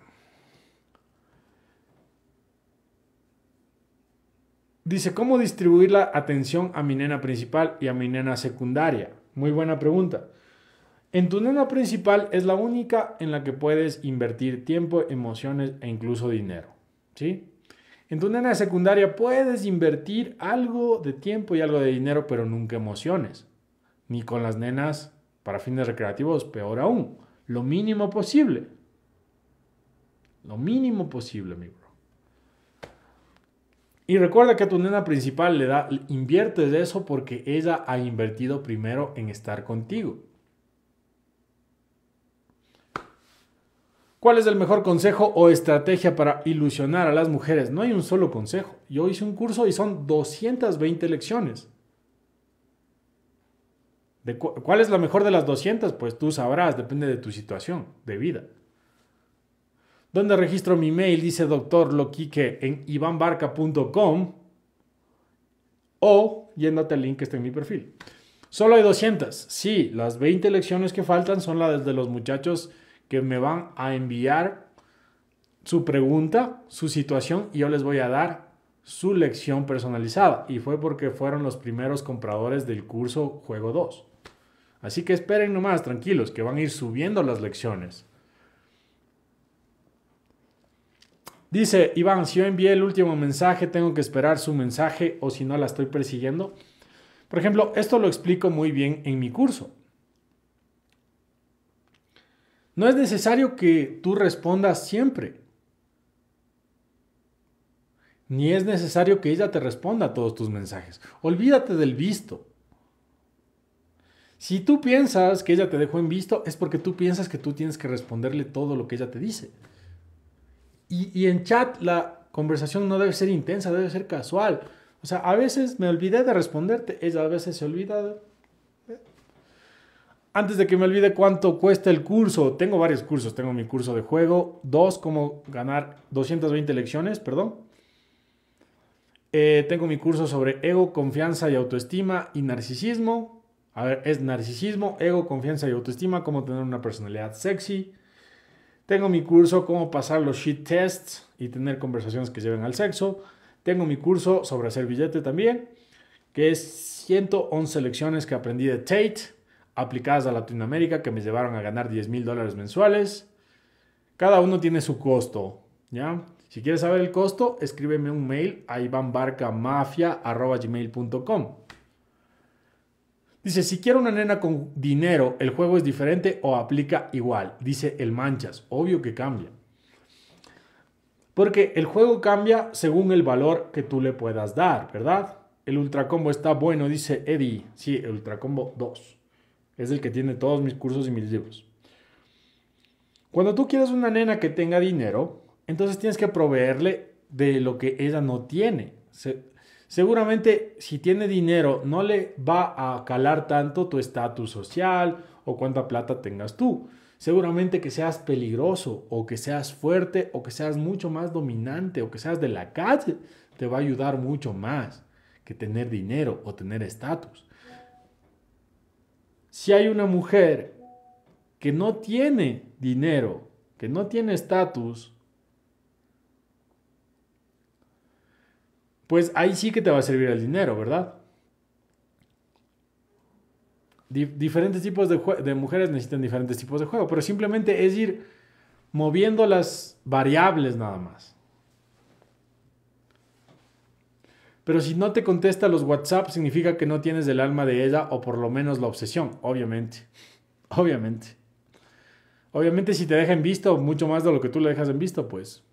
Dice, ¿cómo distribuir la atención a mi nena principal y a mi nena secundaria? Muy buena pregunta. En tu nena principal es la única en la que puedes invertir tiempo, emociones e incluso dinero. ¿Sí? En tu nena secundaria puedes invertir algo de tiempo y algo de dinero, pero nunca emociones. Ni con las nenas para fines recreativos, peor aún, lo mínimo posible. Lo mínimo posible, mi bro. Y recuerda que a tu nena principal le da, inviertes de eso porque ella ha invertido primero en estar contigo. ¿Cuál es el mejor consejo o estrategia para ilusionar a las mujeres? No hay un solo consejo. Yo hice un curso y son 220 lecciones. ¿Cuál es la mejor de las 200? Pues tú sabrás, depende de tu situación de vida. ¿Dónde registro mi mail? Dice doctor Loquique en ivanbarca.com o yéndote al link que está en mi perfil. Solo hay 200. Sí, las 20 lecciones que faltan son las de los muchachos que me van a enviar su pregunta, su situación y yo les voy a dar su lección personalizada. Y fue porque fueron los primeros compradores del curso Juego 2. Así que esperen nomás, tranquilos, que van a ir subiendo las lecciones. Dice Iván, si yo envié el último mensaje, tengo que esperar su mensaje o si no la estoy persiguiendo. Por ejemplo, esto lo explico muy bien en mi curso. No es necesario que tú respondas siempre. Ni es necesario que ella te responda a todos tus mensajes. Olvídate del visto. Si tú piensas que ella te dejó en visto, es porque tú piensas que tú tienes que responderle todo lo que ella te dice. Y, en chat la conversación no debe ser intensa, debe ser casual. O sea, a veces me olvidé de responderte, ella a veces se olvida. Antes de que me olvide cuánto cuesta el curso, tengo varios cursos. Tengo mi curso de juego, dos, cómo ganar 220 lecciones, perdón. Eh, tengo mi curso sobre ego, confianza y autoestima y narcisismo a ver, es narcisismo, ego, confianza y autoestima, cómo tener una personalidad sexy. Tengo mi curso cómo pasar los shit tests y tener conversaciones que lleven al sexo. Tengo mi curso sobre hacer billete también, que es 111 lecciones que aprendí de Tate aplicadas a Latinoamérica que me llevaron a ganar 10 mil dólares mensuales. Cada uno tiene su costo, ¿ya? Si quieres saber el costo, escríbeme un mail a ivanbarcamafia.com. Dice, si quiero una nena con dinero, ¿el juego es diferente o aplica igual? Dice el Manchas, obvio que cambia. Porque el juego cambia según el valor que tú le puedas dar, ¿verdad? El ultracombo está bueno, dice Eddie. Sí, el ultracombo 2. Es el que tiene todos mis cursos y mis libros. Cuando tú quieres una nena que tenga dinero, entonces tienes que proveerle de lo que ella no tiene seguramente si tiene dinero no le va a calar tanto tu estatus social o cuánta plata tengas tú. Seguramente que seas peligroso o que seas fuerte o que seas mucho más dominante o que seas de la calle te va a ayudar mucho más que tener dinero o tener estatus. Si hay una mujer que no tiene dinero, que no tiene estatus, pues ahí sí que te va a servir el dinero, ¿verdad? diferentes tipos de, mujeres necesitan diferentes tipos de juego, pero simplemente es ir moviendo las variables nada más. Pero si no te contesta los WhatsApp, significa que no tienes el alma de ella o por lo menos la obsesión, obviamente. Obviamente. Obviamente si te deja en visto, mucho más de lo que tú le dejas en visto, pues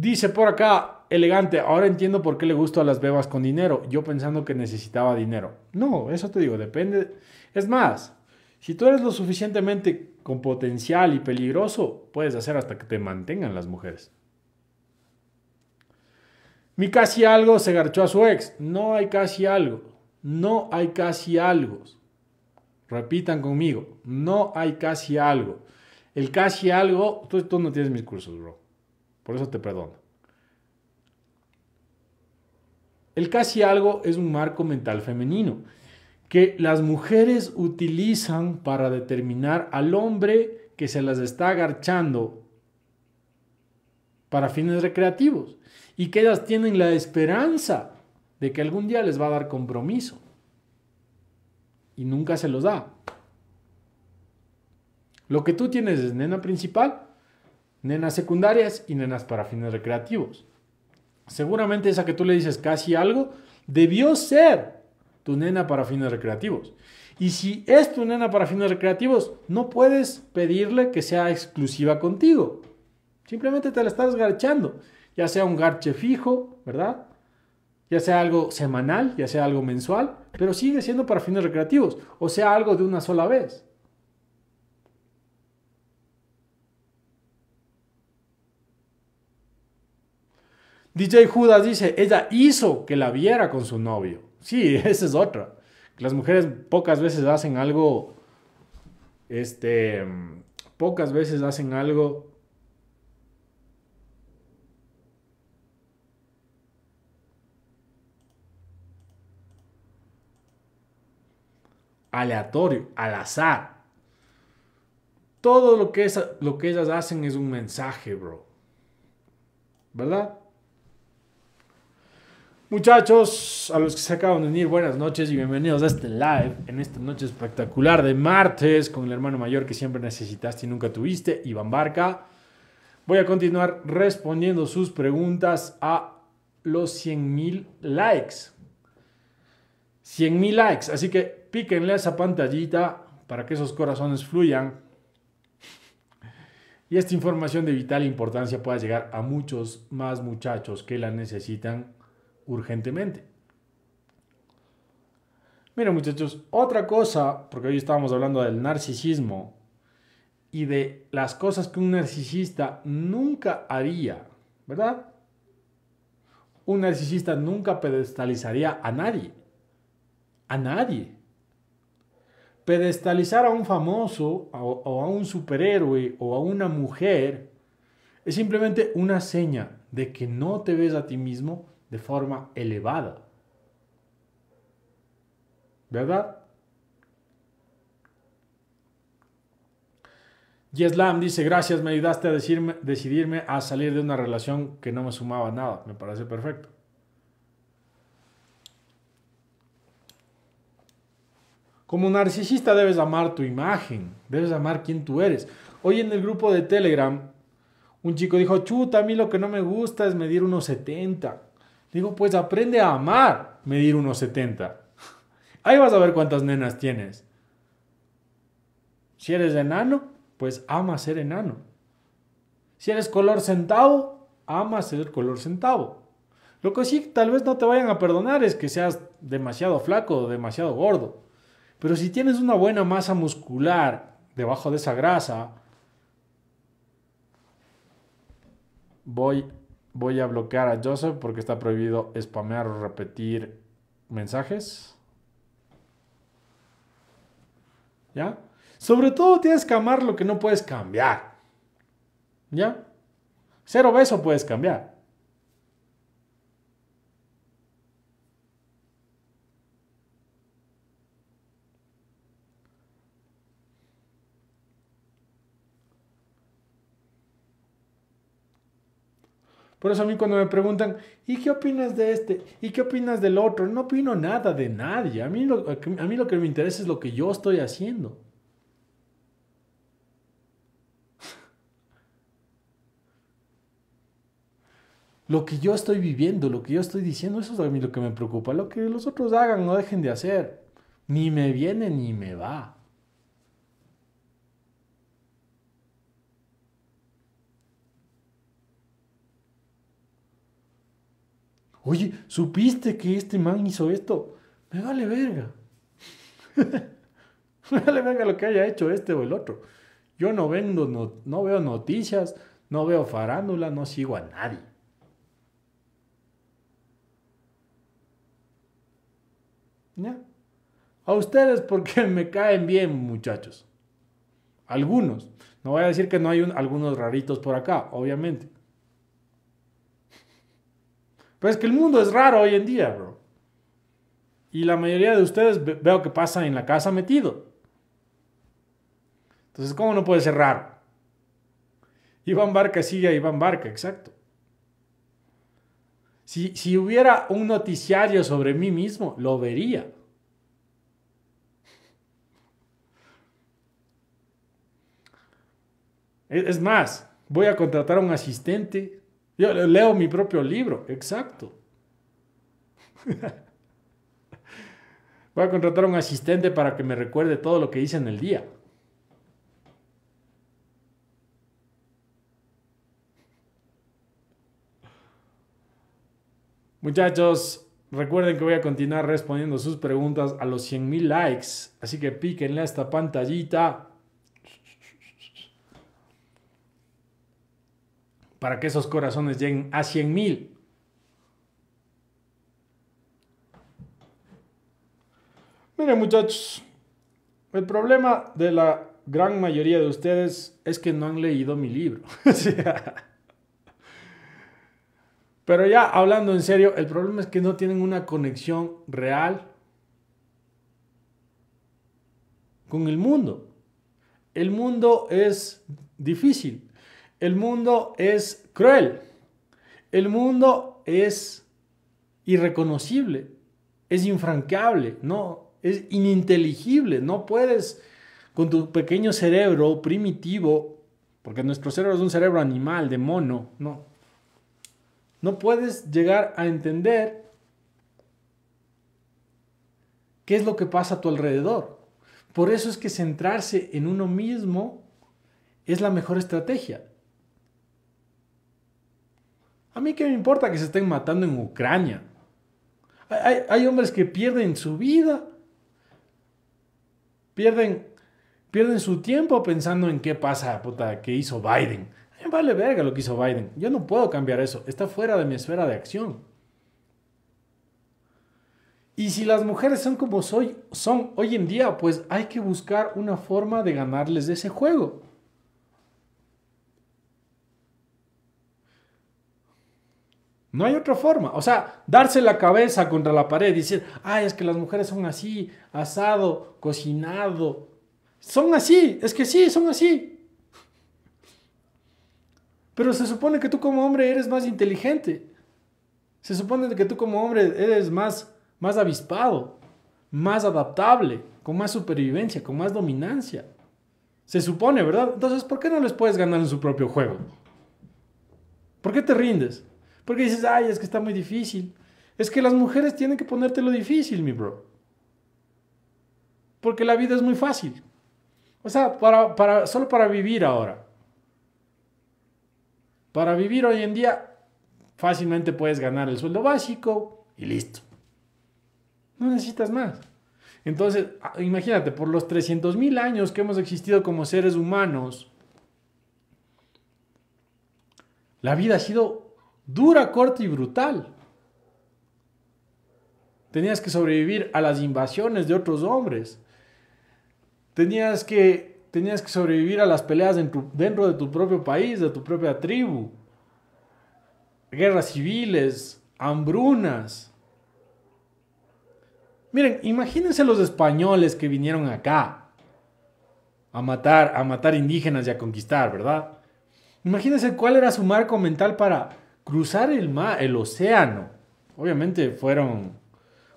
Dice por acá, elegante, ahora entiendo por qué le gusta a las bebas con dinero. Yo pensando que necesitaba dinero. No, eso te digo, depende. Es más, si tú eres lo suficientemente con potencial y peligroso, puedes hacer hasta que te mantengan las mujeres. Mi casi algo se garchó a su ex. No hay casi algo. No hay casi algo. Repitan conmigo. No hay casi algo. El casi algo, tú, tú no tienes mis cursos, bro. Por eso te perdono. El casi algo es un marco mental femenino que las mujeres utilizan para determinar al hombre que se las está agarchando para fines recreativos y que ellas tienen la esperanza de que algún día les va a dar compromiso y nunca se los da. Lo que tú tienes es nena principal nenas secundarias y nenas para fines recreativos. Seguramente esa que tú le dices casi algo debió ser tu nena para fines recreativos. Y si es tu nena para fines recreativos, no puedes pedirle que sea exclusiva contigo. Simplemente te la estás garchando, ya sea un garche fijo, ¿verdad? Ya sea algo semanal, ya sea algo mensual, pero sigue siendo para fines recreativos, o sea algo de una sola vez. DJ Judas dice, ella hizo que la viera con su novio. Sí, esa es otra. Las mujeres pocas veces hacen algo, este, pocas veces hacen algo aleatorio, al azar. Todo lo que, es, lo que ellas hacen es un mensaje, bro. ¿Verdad? Muchachos, a los que se acaban de unir, buenas noches y bienvenidos a este live en esta noche espectacular de martes con el hermano mayor que siempre necesitaste y nunca tuviste, Iván Barca. Voy a continuar respondiendo sus preguntas a los 100.000 likes. 100.000 likes, así que píquenle a esa pantallita para que esos corazones fluyan y esta información de vital importancia pueda llegar a muchos más muchachos que la necesitan urgentemente. Mira muchachos, otra cosa, porque hoy estábamos hablando del narcisismo y de las cosas que un narcisista nunca haría, ¿verdad? Un narcisista nunca pedestalizaría a nadie. A nadie. Pedestalizar a un famoso o, a un superhéroe o a una mujer es simplemente una seña de que no te ves a ti mismo de forma elevada. ¿Verdad? Yeslam dice, gracias, me ayudaste a decidirme a salir de una relación que no me sumaba nada. Me parece perfecto. Como narcisista debes amar tu imagen, debes amar quién tú eres. Hoy en el grupo de Telegram, un chico dijo, chuta, a mí lo que no me gusta es medir unos 70. Digo, pues aprende a amar medir unos 70. Ahí vas a ver cuántas nenas tienes. Si eres enano, pues ama ser enano. Si eres color centavo, ama ser color centavo. Lo que sí tal vez no te vayan a perdonar es que seas demasiado flaco o demasiado gordo. Pero si tienes una buena masa muscular debajo de esa grasa, voy voy a bloquear a Joseph porque está prohibido spamear o repetir mensajes. ¿Ya? Sobre todo tienes que amar lo que no puedes cambiar. ¿Ya? cero beso puedes cambiar. Por eso a mí cuando me preguntan, ¿y qué opinas de este? ¿Y qué opinas del otro? No opino nada de nadie. A mí lo, a mí lo que me interesa es lo que yo estoy haciendo. Lo que yo estoy viviendo, lo que yo estoy diciendo, eso es a mí lo que me preocupa. Lo que los otros hagan, no dejen de hacer. Ni me viene ni me va. Oye, ¿supiste que este man hizo esto? Me vale verga. me vale verga lo que haya hecho este o el otro. Yo no, vendo, no, veo noticias, no veo farándula, no sigo a nadie. ¿Ya? A ustedes porque me caen bien, muchachos. Algunos. No voy a decir que no hay algunos raritos por acá, obviamente. Pero es que el mundo es raro hoy en día, bro. Y la mayoría de ustedes veo que pasa en la casa metido. Entonces, ¿cómo no puede ser raro? Iván Barca sigue a Iván Barca, exacto. Si, si hubiera un noticiario sobre mí mismo, lo vería. Es más, voy a contratar a un asistente yo leo mi propio libro, exacto. Voy a contratar un asistente para que me recuerde todo lo que hice en el día. Muchachos, recuerden que voy a continuar respondiendo sus preguntas a los 100.000 likes, así que píquenle a esta pantallita. para que esos corazones lleguen a 100 mil. Miren muchachos, el problema de la gran mayoría de ustedes es que no han leído mi libro. Pero ya hablando en serio, el problema es que no tienen una conexión real con el mundo. El mundo es difícil. El mundo es cruel. El mundo es irreconocible, es infranqueable, no, es ininteligible. No puedes con tu pequeño cerebro primitivo, porque nuestro cerebro es un cerebro animal, de mono, no. No puedes llegar a entender qué es lo que pasa a tu alrededor. Por eso es que centrarse en uno mismo es la mejor estrategia. A mí qué me importa que se estén matando en Ucrania. Hay, hombres que pierden su vida. Pierden, pierden su tiempo pensando en qué pasa, puta, que hizo Biden. A mí me vale verga lo que hizo Biden. Yo no puedo cambiar eso. Está fuera de mi esfera de acción. Y si las mujeres son como soy, son hoy en día, pues hay que buscar una forma de ganarles de ese juego. No hay otra forma. O sea, darse la cabeza contra la pared y decir, ay, es que las mujeres son así, asado, cocinado. Son así, es que sí, son así. Pero se supone que tú como hombre eres más inteligente. Se supone que tú como hombre eres más, más avispado, más adaptable, con más supervivencia, con más dominancia. Se supone, ¿verdad? Entonces, ¿por qué no les puedes ganar en su propio juego? ¿Por qué te rindes? Porque dices, ay, es que está muy difícil. Es que las mujeres tienen que ponértelo difícil, mi bro. Porque la vida es muy fácil. O sea, para, solo para vivir ahora. Para vivir hoy en día, fácilmente puedes ganar el sueldo básico y listo. No necesitas más. Entonces, ah, imagínate, por los 300.000 años que hemos existido como seres humanos, la vida ha sido dura, corta y brutal. Tenías que sobrevivir a las invasiones de otros hombres. Tenías que, tenías que sobrevivir a las peleas dentro de tu propio país, de tu propia tribu. Guerras civiles, hambrunas. Miren, imagínense los españoles que vinieron acá a matar, a matar indígenas y a conquistar, ¿verdad? Imagínense cuál era su marco mental para cruzar el mar, el océano. Obviamente fueron,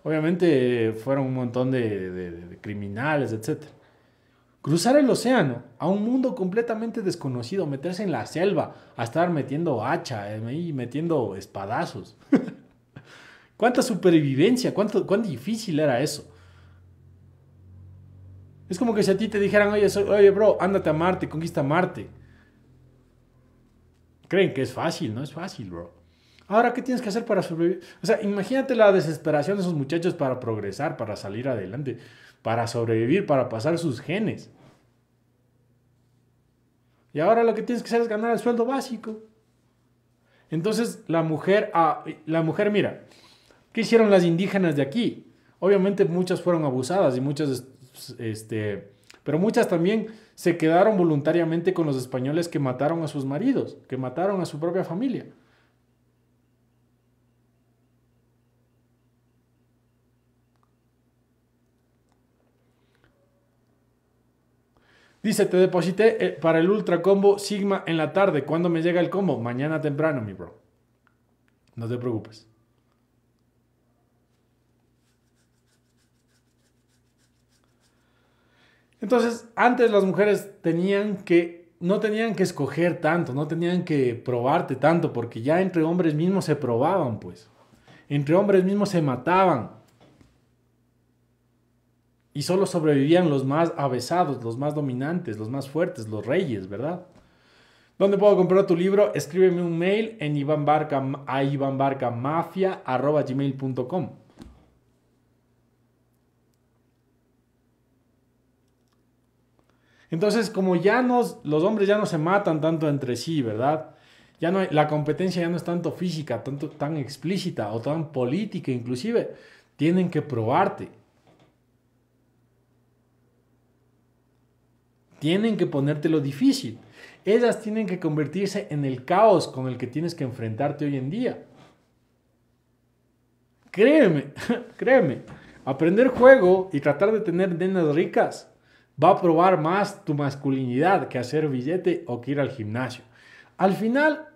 obviamente fueron un montón de, criminales, etc. Cruzar el océano a un mundo completamente desconocido, meterse en la selva, a estar metiendo hacha y em, metiendo espadazos. ¿Cuánta supervivencia? ¿Cuánto, ¿Cuán difícil era eso? Es como que si a ti te dijeran, oye, oye, bro, ándate a Marte, conquista Marte creen que es fácil, no es fácil, bro. Ahora, ¿qué tienes que hacer para sobrevivir? O sea, imagínate la desesperación de esos muchachos para progresar, para salir adelante, para sobrevivir, para pasar sus genes. Y ahora lo que tienes que hacer es ganar el sueldo básico. Entonces, la mujer, ah, la mujer, mira, ¿qué hicieron las indígenas de aquí? Obviamente muchas fueron abusadas y muchas, este, pero muchas también se quedaron voluntariamente con los españoles que mataron a sus maridos, que mataron a su propia familia. Dice, te deposité eh, para el ultra combo Sigma en la tarde. ¿Cuándo me llega el combo? Mañana temprano, mi bro. No te preocupes. Entonces, antes las mujeres tenían que, no tenían que escoger tanto, no tenían que probarte tanto, porque ya entre hombres mismos se probaban, pues. Entre hombres mismos se mataban. Y solo sobrevivían los más avesados, los más dominantes, los más fuertes, los reyes, ¿verdad? ¿Dónde puedo comprar tu libro? Escríbeme un mail en a ivanbarcamafia.com. Entonces, como ya los hombres ya no se matan tanto entre sí, ¿verdad? Ya no la competencia ya no es tanto física, tanto, tan explícita o tan política inclusive. Tienen que probarte. Tienen que lo difícil. Ellas tienen que convertirse en el caos con el que tienes que enfrentarte hoy en día. Créeme, créeme, aprender juego y tratar de tener nenas ricas va a probar más tu masculinidad que hacer billete o que ir al gimnasio. Al final,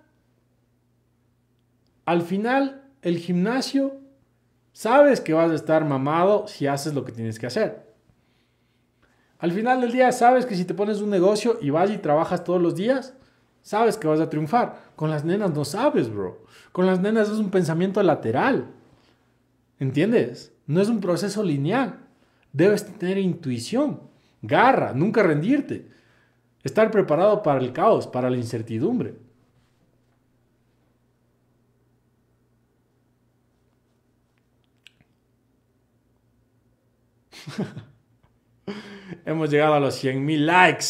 al final, el gimnasio, sabes que vas a estar mamado si haces lo que tienes que hacer. Al final del día, sabes que si te pones un negocio y vas y trabajas todos los días, sabes que vas a triunfar. Con las nenas no sabes, bro. Con las nenas es un pensamiento lateral. ¿Entiendes? No es un proceso lineal. Debes tener intuición. Garra, nunca rendirte. Estar preparado para el caos, para la incertidumbre. Hemos llegado a los mil likes.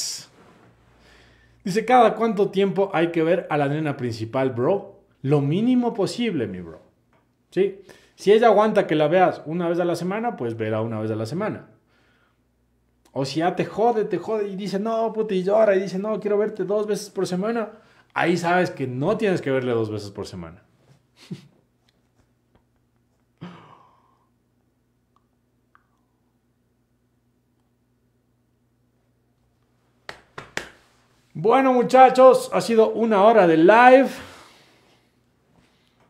Dice, ¿cada cuánto tiempo hay que ver a la nena principal, bro? Lo mínimo posible, mi bro. ¿Sí? Si ella aguanta que la veas una vez a la semana, pues verá una vez a la semana. O si ya te jode, te jode y dice, no, puta, y llora y dice, no, quiero verte dos veces por semana. Ahí sabes que no tienes que verle dos veces por semana. Bueno, muchachos, ha sido una hora de live.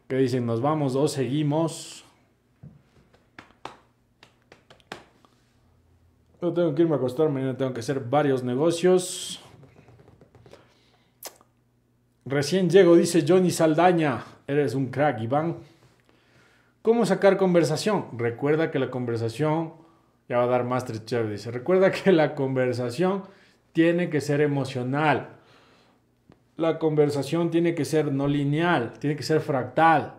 ¿Qué dicen? ¿Nos vamos o seguimos? No tengo que irme a acostar, mañana tengo que hacer varios negocios. Recién llego, dice Johnny Saldaña. Eres un crack, Iván. ¿Cómo sacar conversación? Recuerda que la conversación, ya va a dar Master Chef, dice, recuerda que la conversación tiene que ser emocional. La conversación tiene que ser no lineal, tiene que ser fractal,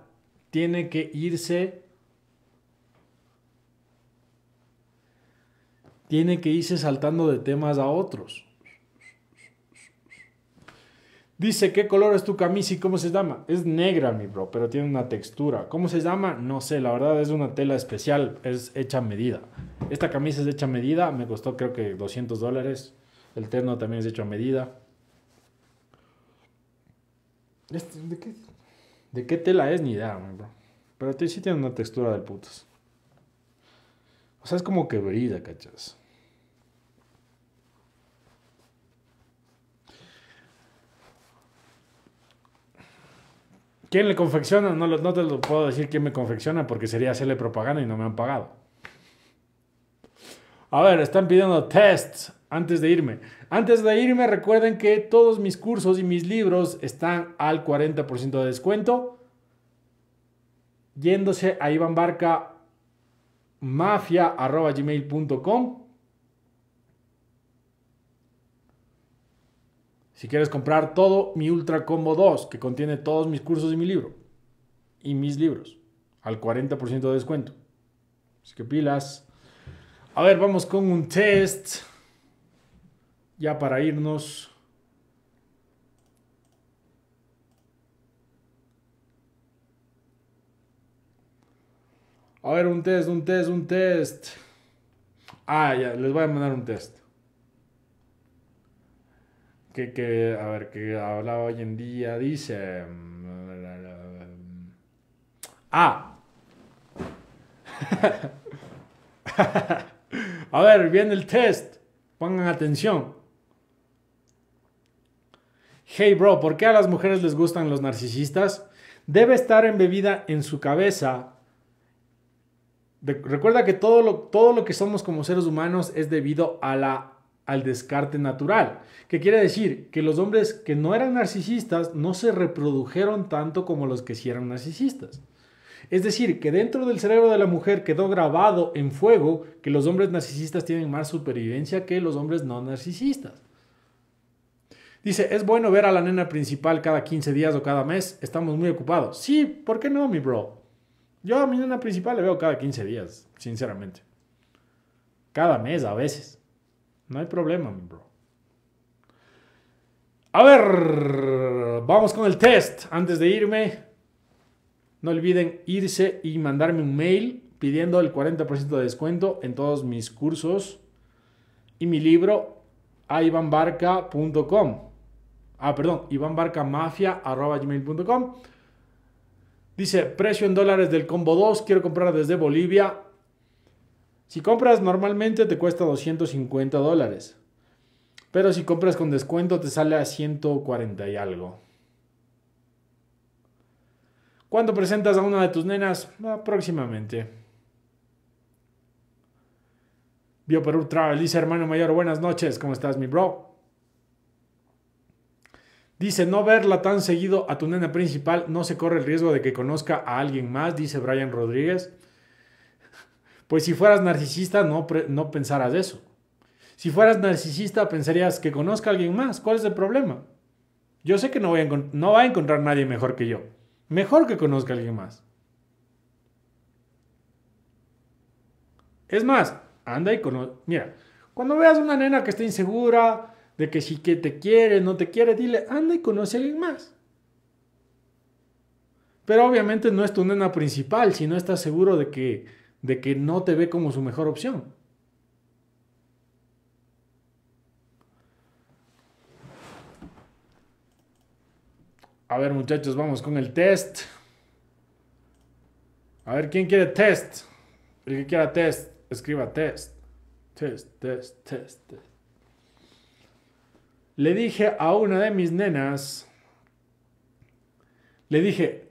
tiene que irse tiene que irse saltando de temas a otros. Dice, ¿qué color es tu camisa y cómo se llama? Es negra, mi bro, pero tiene una textura. ¿Cómo se llama? No sé, la verdad es una tela especial, es hecha a medida. Esta camisa es hecha a medida, me costó creo que 200 dólares. El terno también es hecho a medida. Este, ¿de, qué, tela es? Ni idea, mi bro. Pero sí tiene una textura del putas. O sea, es como que ¿cachas? ¿Quién le confecciona? No, no te lo puedo decir quién me confecciona porque sería hacerle propaganda y no me han pagado. A ver, están pidiendo tests antes de irme. Antes de irme, recuerden que todos mis cursos y mis libros están al 40% de descuento. Yéndose a Iván Barca mafia.gmail.com. Si quieres comprar todo mi Ultra Combo 2, que contiene todos mis cursos y mi libro, y mis libros, al 40% de descuento. Así que pilas. A ver, vamos con un test. Ya para irnos. A ver, un test, un test, un test. Ah, ya, les voy a mandar un test. Que, que, a ver, que hablaba hoy en día, dice... Mm, mm. Ah. a ver, viene el test. Pongan atención. Hey bro, ¿por qué a las mujeres les gustan los narcisistas? Debe estar embebida en su cabeza recuerda que todo lo, todo lo que somos como seres humanos es debido a la, al descarte natural, ¿Qué quiere decir que los hombres que no eran narcisistas no se reprodujeron tanto como los que sí eran narcisistas. Es decir, que dentro del cerebro de la mujer quedó grabado en fuego que los hombres narcisistas tienen más supervivencia que los hombres no narcisistas. Dice, es bueno ver a la nena principal cada 15 días o cada mes, estamos muy ocupados. Sí, ¿por qué no, mi bro? Yo a mi nena principal le veo cada 15 días, sinceramente. Cada mes a veces. No hay problema, bro. A ver, vamos con el test. Antes de irme, no olviden irse y mandarme un mail pidiendo el 40% de descuento en todos mis cursos y mi libro a ivanbarca.com. Ah, perdón, ivanbarcamafia.com Dice, precio en dólares del combo 2, quiero comprar desde Bolivia. Si compras normalmente te cuesta 250 dólares. Pero si compras con descuento te sale a 140 y algo. ¿Cuándo presentas a una de tus nenas? Próximamente. Bioperú Travel dice, hermano mayor, buenas noches, ¿cómo estás mi bro? Dice, no verla tan seguido a tu nena principal, no se corre el riesgo de que conozca a alguien más, dice Brian Rodríguez. Pues si fueras narcisista, no, no pensaras eso. Si fueras narcisista, pensarías que conozca a alguien más. ¿Cuál es el problema? Yo sé que no, voy a no va a encontrar nadie mejor que yo. Mejor que conozca a alguien más. Es más, anda y conoce. Mira, cuando veas una nena que está insegura, de que si que te quiere, no te quiere, dile, anda y conoce a alguien más. Pero obviamente no es tu nena principal si no estás seguro de que, de que no te ve como su mejor opción. A ver muchachos, vamos con el test. A ver, ¿quién quiere test? El que quiera test, escriba test. Test, test, test, test le dije a una de mis nenas, le dije,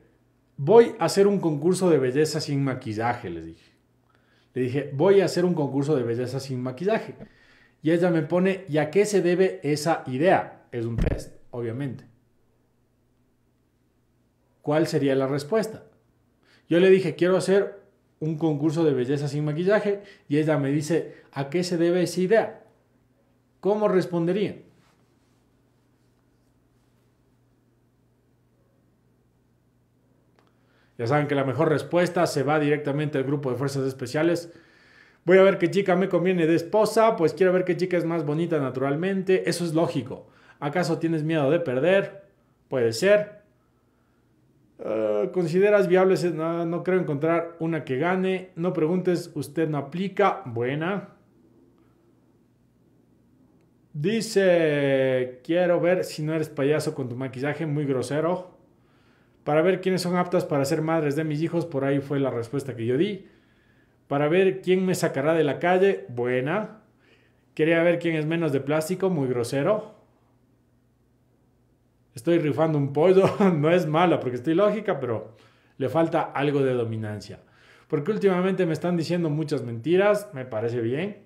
voy a hacer un concurso de belleza sin maquillaje, les dije. Le dije, voy a hacer un concurso de belleza sin maquillaje. Y ella me pone, ¿y a qué se debe esa idea? Es un test, obviamente. ¿Cuál sería la respuesta? Yo le dije, quiero hacer un concurso de belleza sin maquillaje y ella me dice, ¿a qué se debe esa idea? ¿Cómo respondería? Ya saben que la mejor respuesta se va directamente al grupo de fuerzas especiales. Voy a ver qué chica me conviene de esposa, pues quiero ver qué chica es más bonita naturalmente. Eso es lógico. ¿Acaso tienes miedo de perder? Puede ser. Ah, ¿Consideras viables? No, no creo encontrar una que gane. No preguntes, usted no aplica. Buena. Dice, quiero ver si no eres payaso con tu maquillaje muy grosero. Para ver quiénes son aptas para ser madres de mis hijos, por ahí fue la respuesta que yo di. Para ver quién me sacará de la calle, buena. Quería ver quién es menos de plástico, muy grosero. Estoy rifando un pollo, no es mala porque estoy lógica, pero le falta algo de dominancia. Porque últimamente me están diciendo muchas mentiras, me parece bien.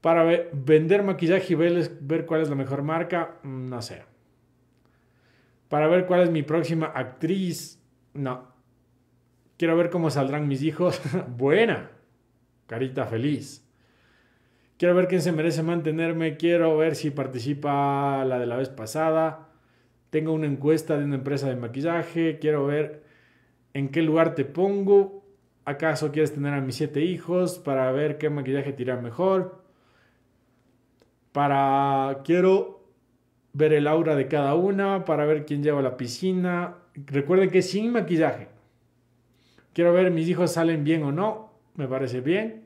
Para vender maquillaje y ver, ver cuál es la mejor marca, mm, no sé para ver cuál es mi próxima actriz. No. Quiero ver cómo saldrán mis hijos. Buena. Carita feliz. Quiero ver quién se merece mantenerme. Quiero ver si participa la de la vez pasada. Tengo una encuesta de una empresa de maquillaje. Quiero ver en qué lugar te pongo. ¿Acaso quieres tener a mis siete hijos para ver qué maquillaje irá mejor? Para... Quiero ver el aura de cada una, para ver quién lleva la piscina. Recuerden que sin maquillaje. Quiero ver mis hijos salen bien o no. Me parece bien.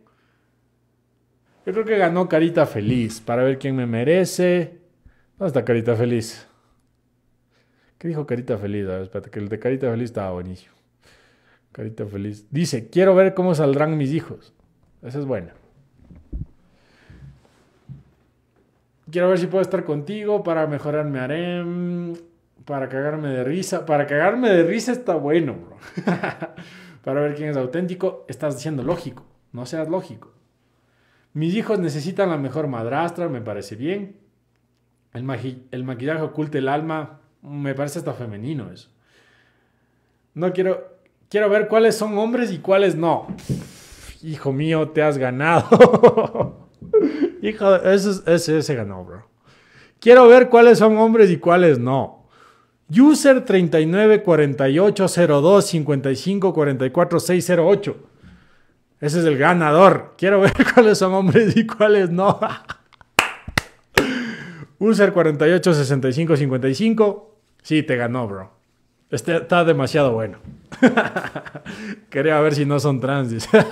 Yo creo que ganó Carita Feliz para ver quién me merece. ¿Dónde está Carita Feliz? ¿Qué dijo Carita Feliz? A ver, espérate, que el de Carita Feliz estaba buenísimo. Carita Feliz. Dice, quiero ver cómo saldrán mis hijos. Esa es buena. quiero ver si puedo estar contigo para mejorar mi harem, para cagarme de risa. Para cagarme de risa está bueno, bro. para ver quién es auténtico, estás diciendo lógico. No seas lógico. Mis hijos necesitan la mejor madrastra, me parece bien. El, el maquillaje oculta el alma, me parece hasta femenino eso. No quiero, quiero ver cuáles son hombres y cuáles no. Hijo mío, te has ganado. Hijo, ese, ese, ganó, bro. Quiero ver cuáles son hombres y cuáles no. User 3948025544608 Ese es el ganador. Quiero ver cuáles son hombres y cuáles no. User 486555. Sí, te ganó, bro. Este, está demasiado bueno. Quería ver si no son trans. eh,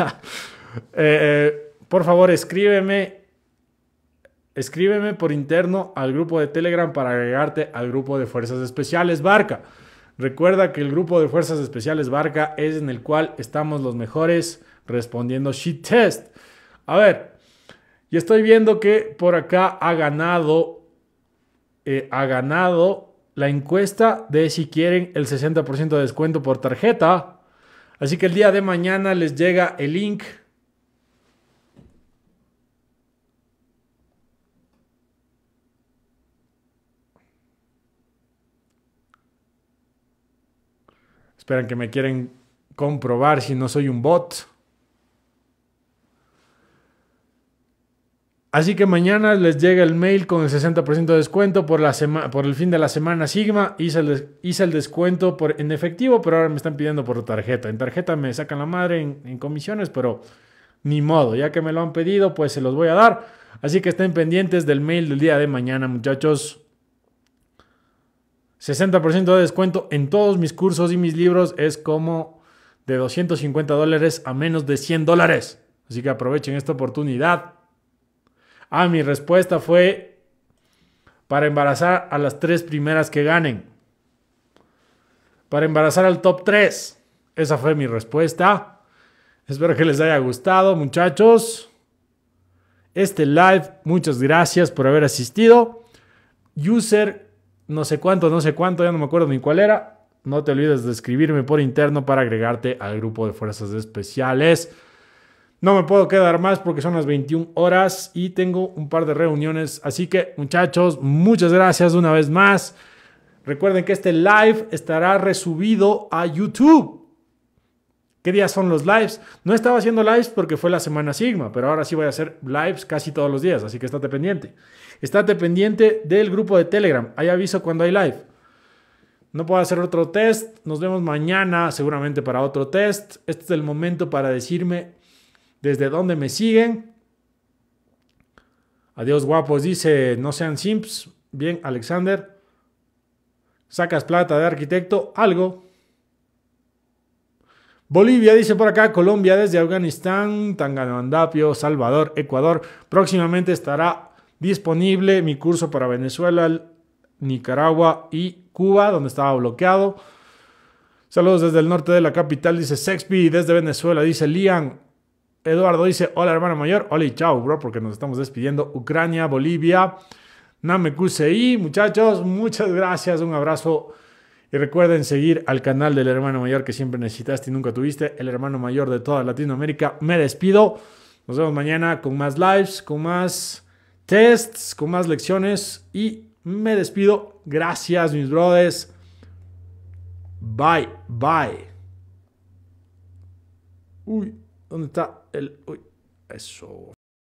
eh por favor, escríbeme. Escríbeme por interno al grupo de Telegram para agregarte al grupo de Fuerzas Especiales Barca. Recuerda que el grupo de Fuerzas Especiales Barca es en el cual estamos los mejores respondiendo shit test. A ver, y estoy viendo que por acá ha ganado, eh, ha ganado la encuesta de si quieren el 60% de descuento por tarjeta. Así que el día de mañana les llega el link Esperan que me quieren comprobar si no soy un bot. Así que mañana les llega el mail con el 60% de descuento por, la por el fin de la semana Sigma. Hice el, descuento por en efectivo, pero ahora me están pidiendo por tarjeta. En tarjeta me sacan la madre en, comisiones, pero ni modo. Ya que me lo han pedido, pues se los voy a dar. Así que estén pendientes del mail del día de mañana, muchachos. 60% de descuento en todos mis cursos y mis libros es como de 250 dólares a menos de 100 dólares. Así que aprovechen esta oportunidad. Ah, mi respuesta fue para embarazar a las tres primeras que ganen. Para embarazar al top 3. Esa fue mi respuesta. Espero que les haya gustado, muchachos. Este live, muchas gracias por haber asistido. User no sé cuánto, no sé cuánto, ya no me acuerdo ni cuál era. No te olvides de escribirme por interno para agregarte al grupo de fuerzas especiales. No me puedo quedar más porque son las 21 horas y tengo un par de reuniones. Así que muchachos, muchas gracias una vez más. Recuerden que este live estará resubido a YouTube. ¿Qué días son los lives? No estaba haciendo lives porque fue la semana Sigma, pero ahora sí voy a hacer lives casi todos los días, así que estate pendiente. Estate pendiente del grupo de Telegram. Ahí aviso cuando hay live. No puedo hacer otro test. Nos vemos mañana seguramente para otro test. Este es el momento para decirme desde dónde me siguen. Adiós guapos, dice, no sean simps. Bien, Alexander. Sacas plata de arquitecto, algo. Bolivia, dice por acá, Colombia desde Afganistán, Tanganandapio, Salvador, Ecuador. Próximamente estará disponible mi curso para Venezuela, Nicaragua y Cuba, donde estaba bloqueado. Saludos desde el norte de la capital, dice Sexby, desde Venezuela, dice Lian. Eduardo dice, hola hermano mayor, hola y chao, bro, porque nos estamos despidiendo. Ucrania, Bolivia, Namekusei, muchachos, muchas gracias, un abrazo. Y recuerden seguir al canal del hermano mayor que siempre necesitaste y nunca tuviste, el hermano mayor de toda Latinoamérica. Me despido. Nos vemos mañana con más lives, con más tests, con más lecciones y me despido. Gracias, mis brothers. Bye, bye. Uy, ¿dónde está el...? Uy, eso.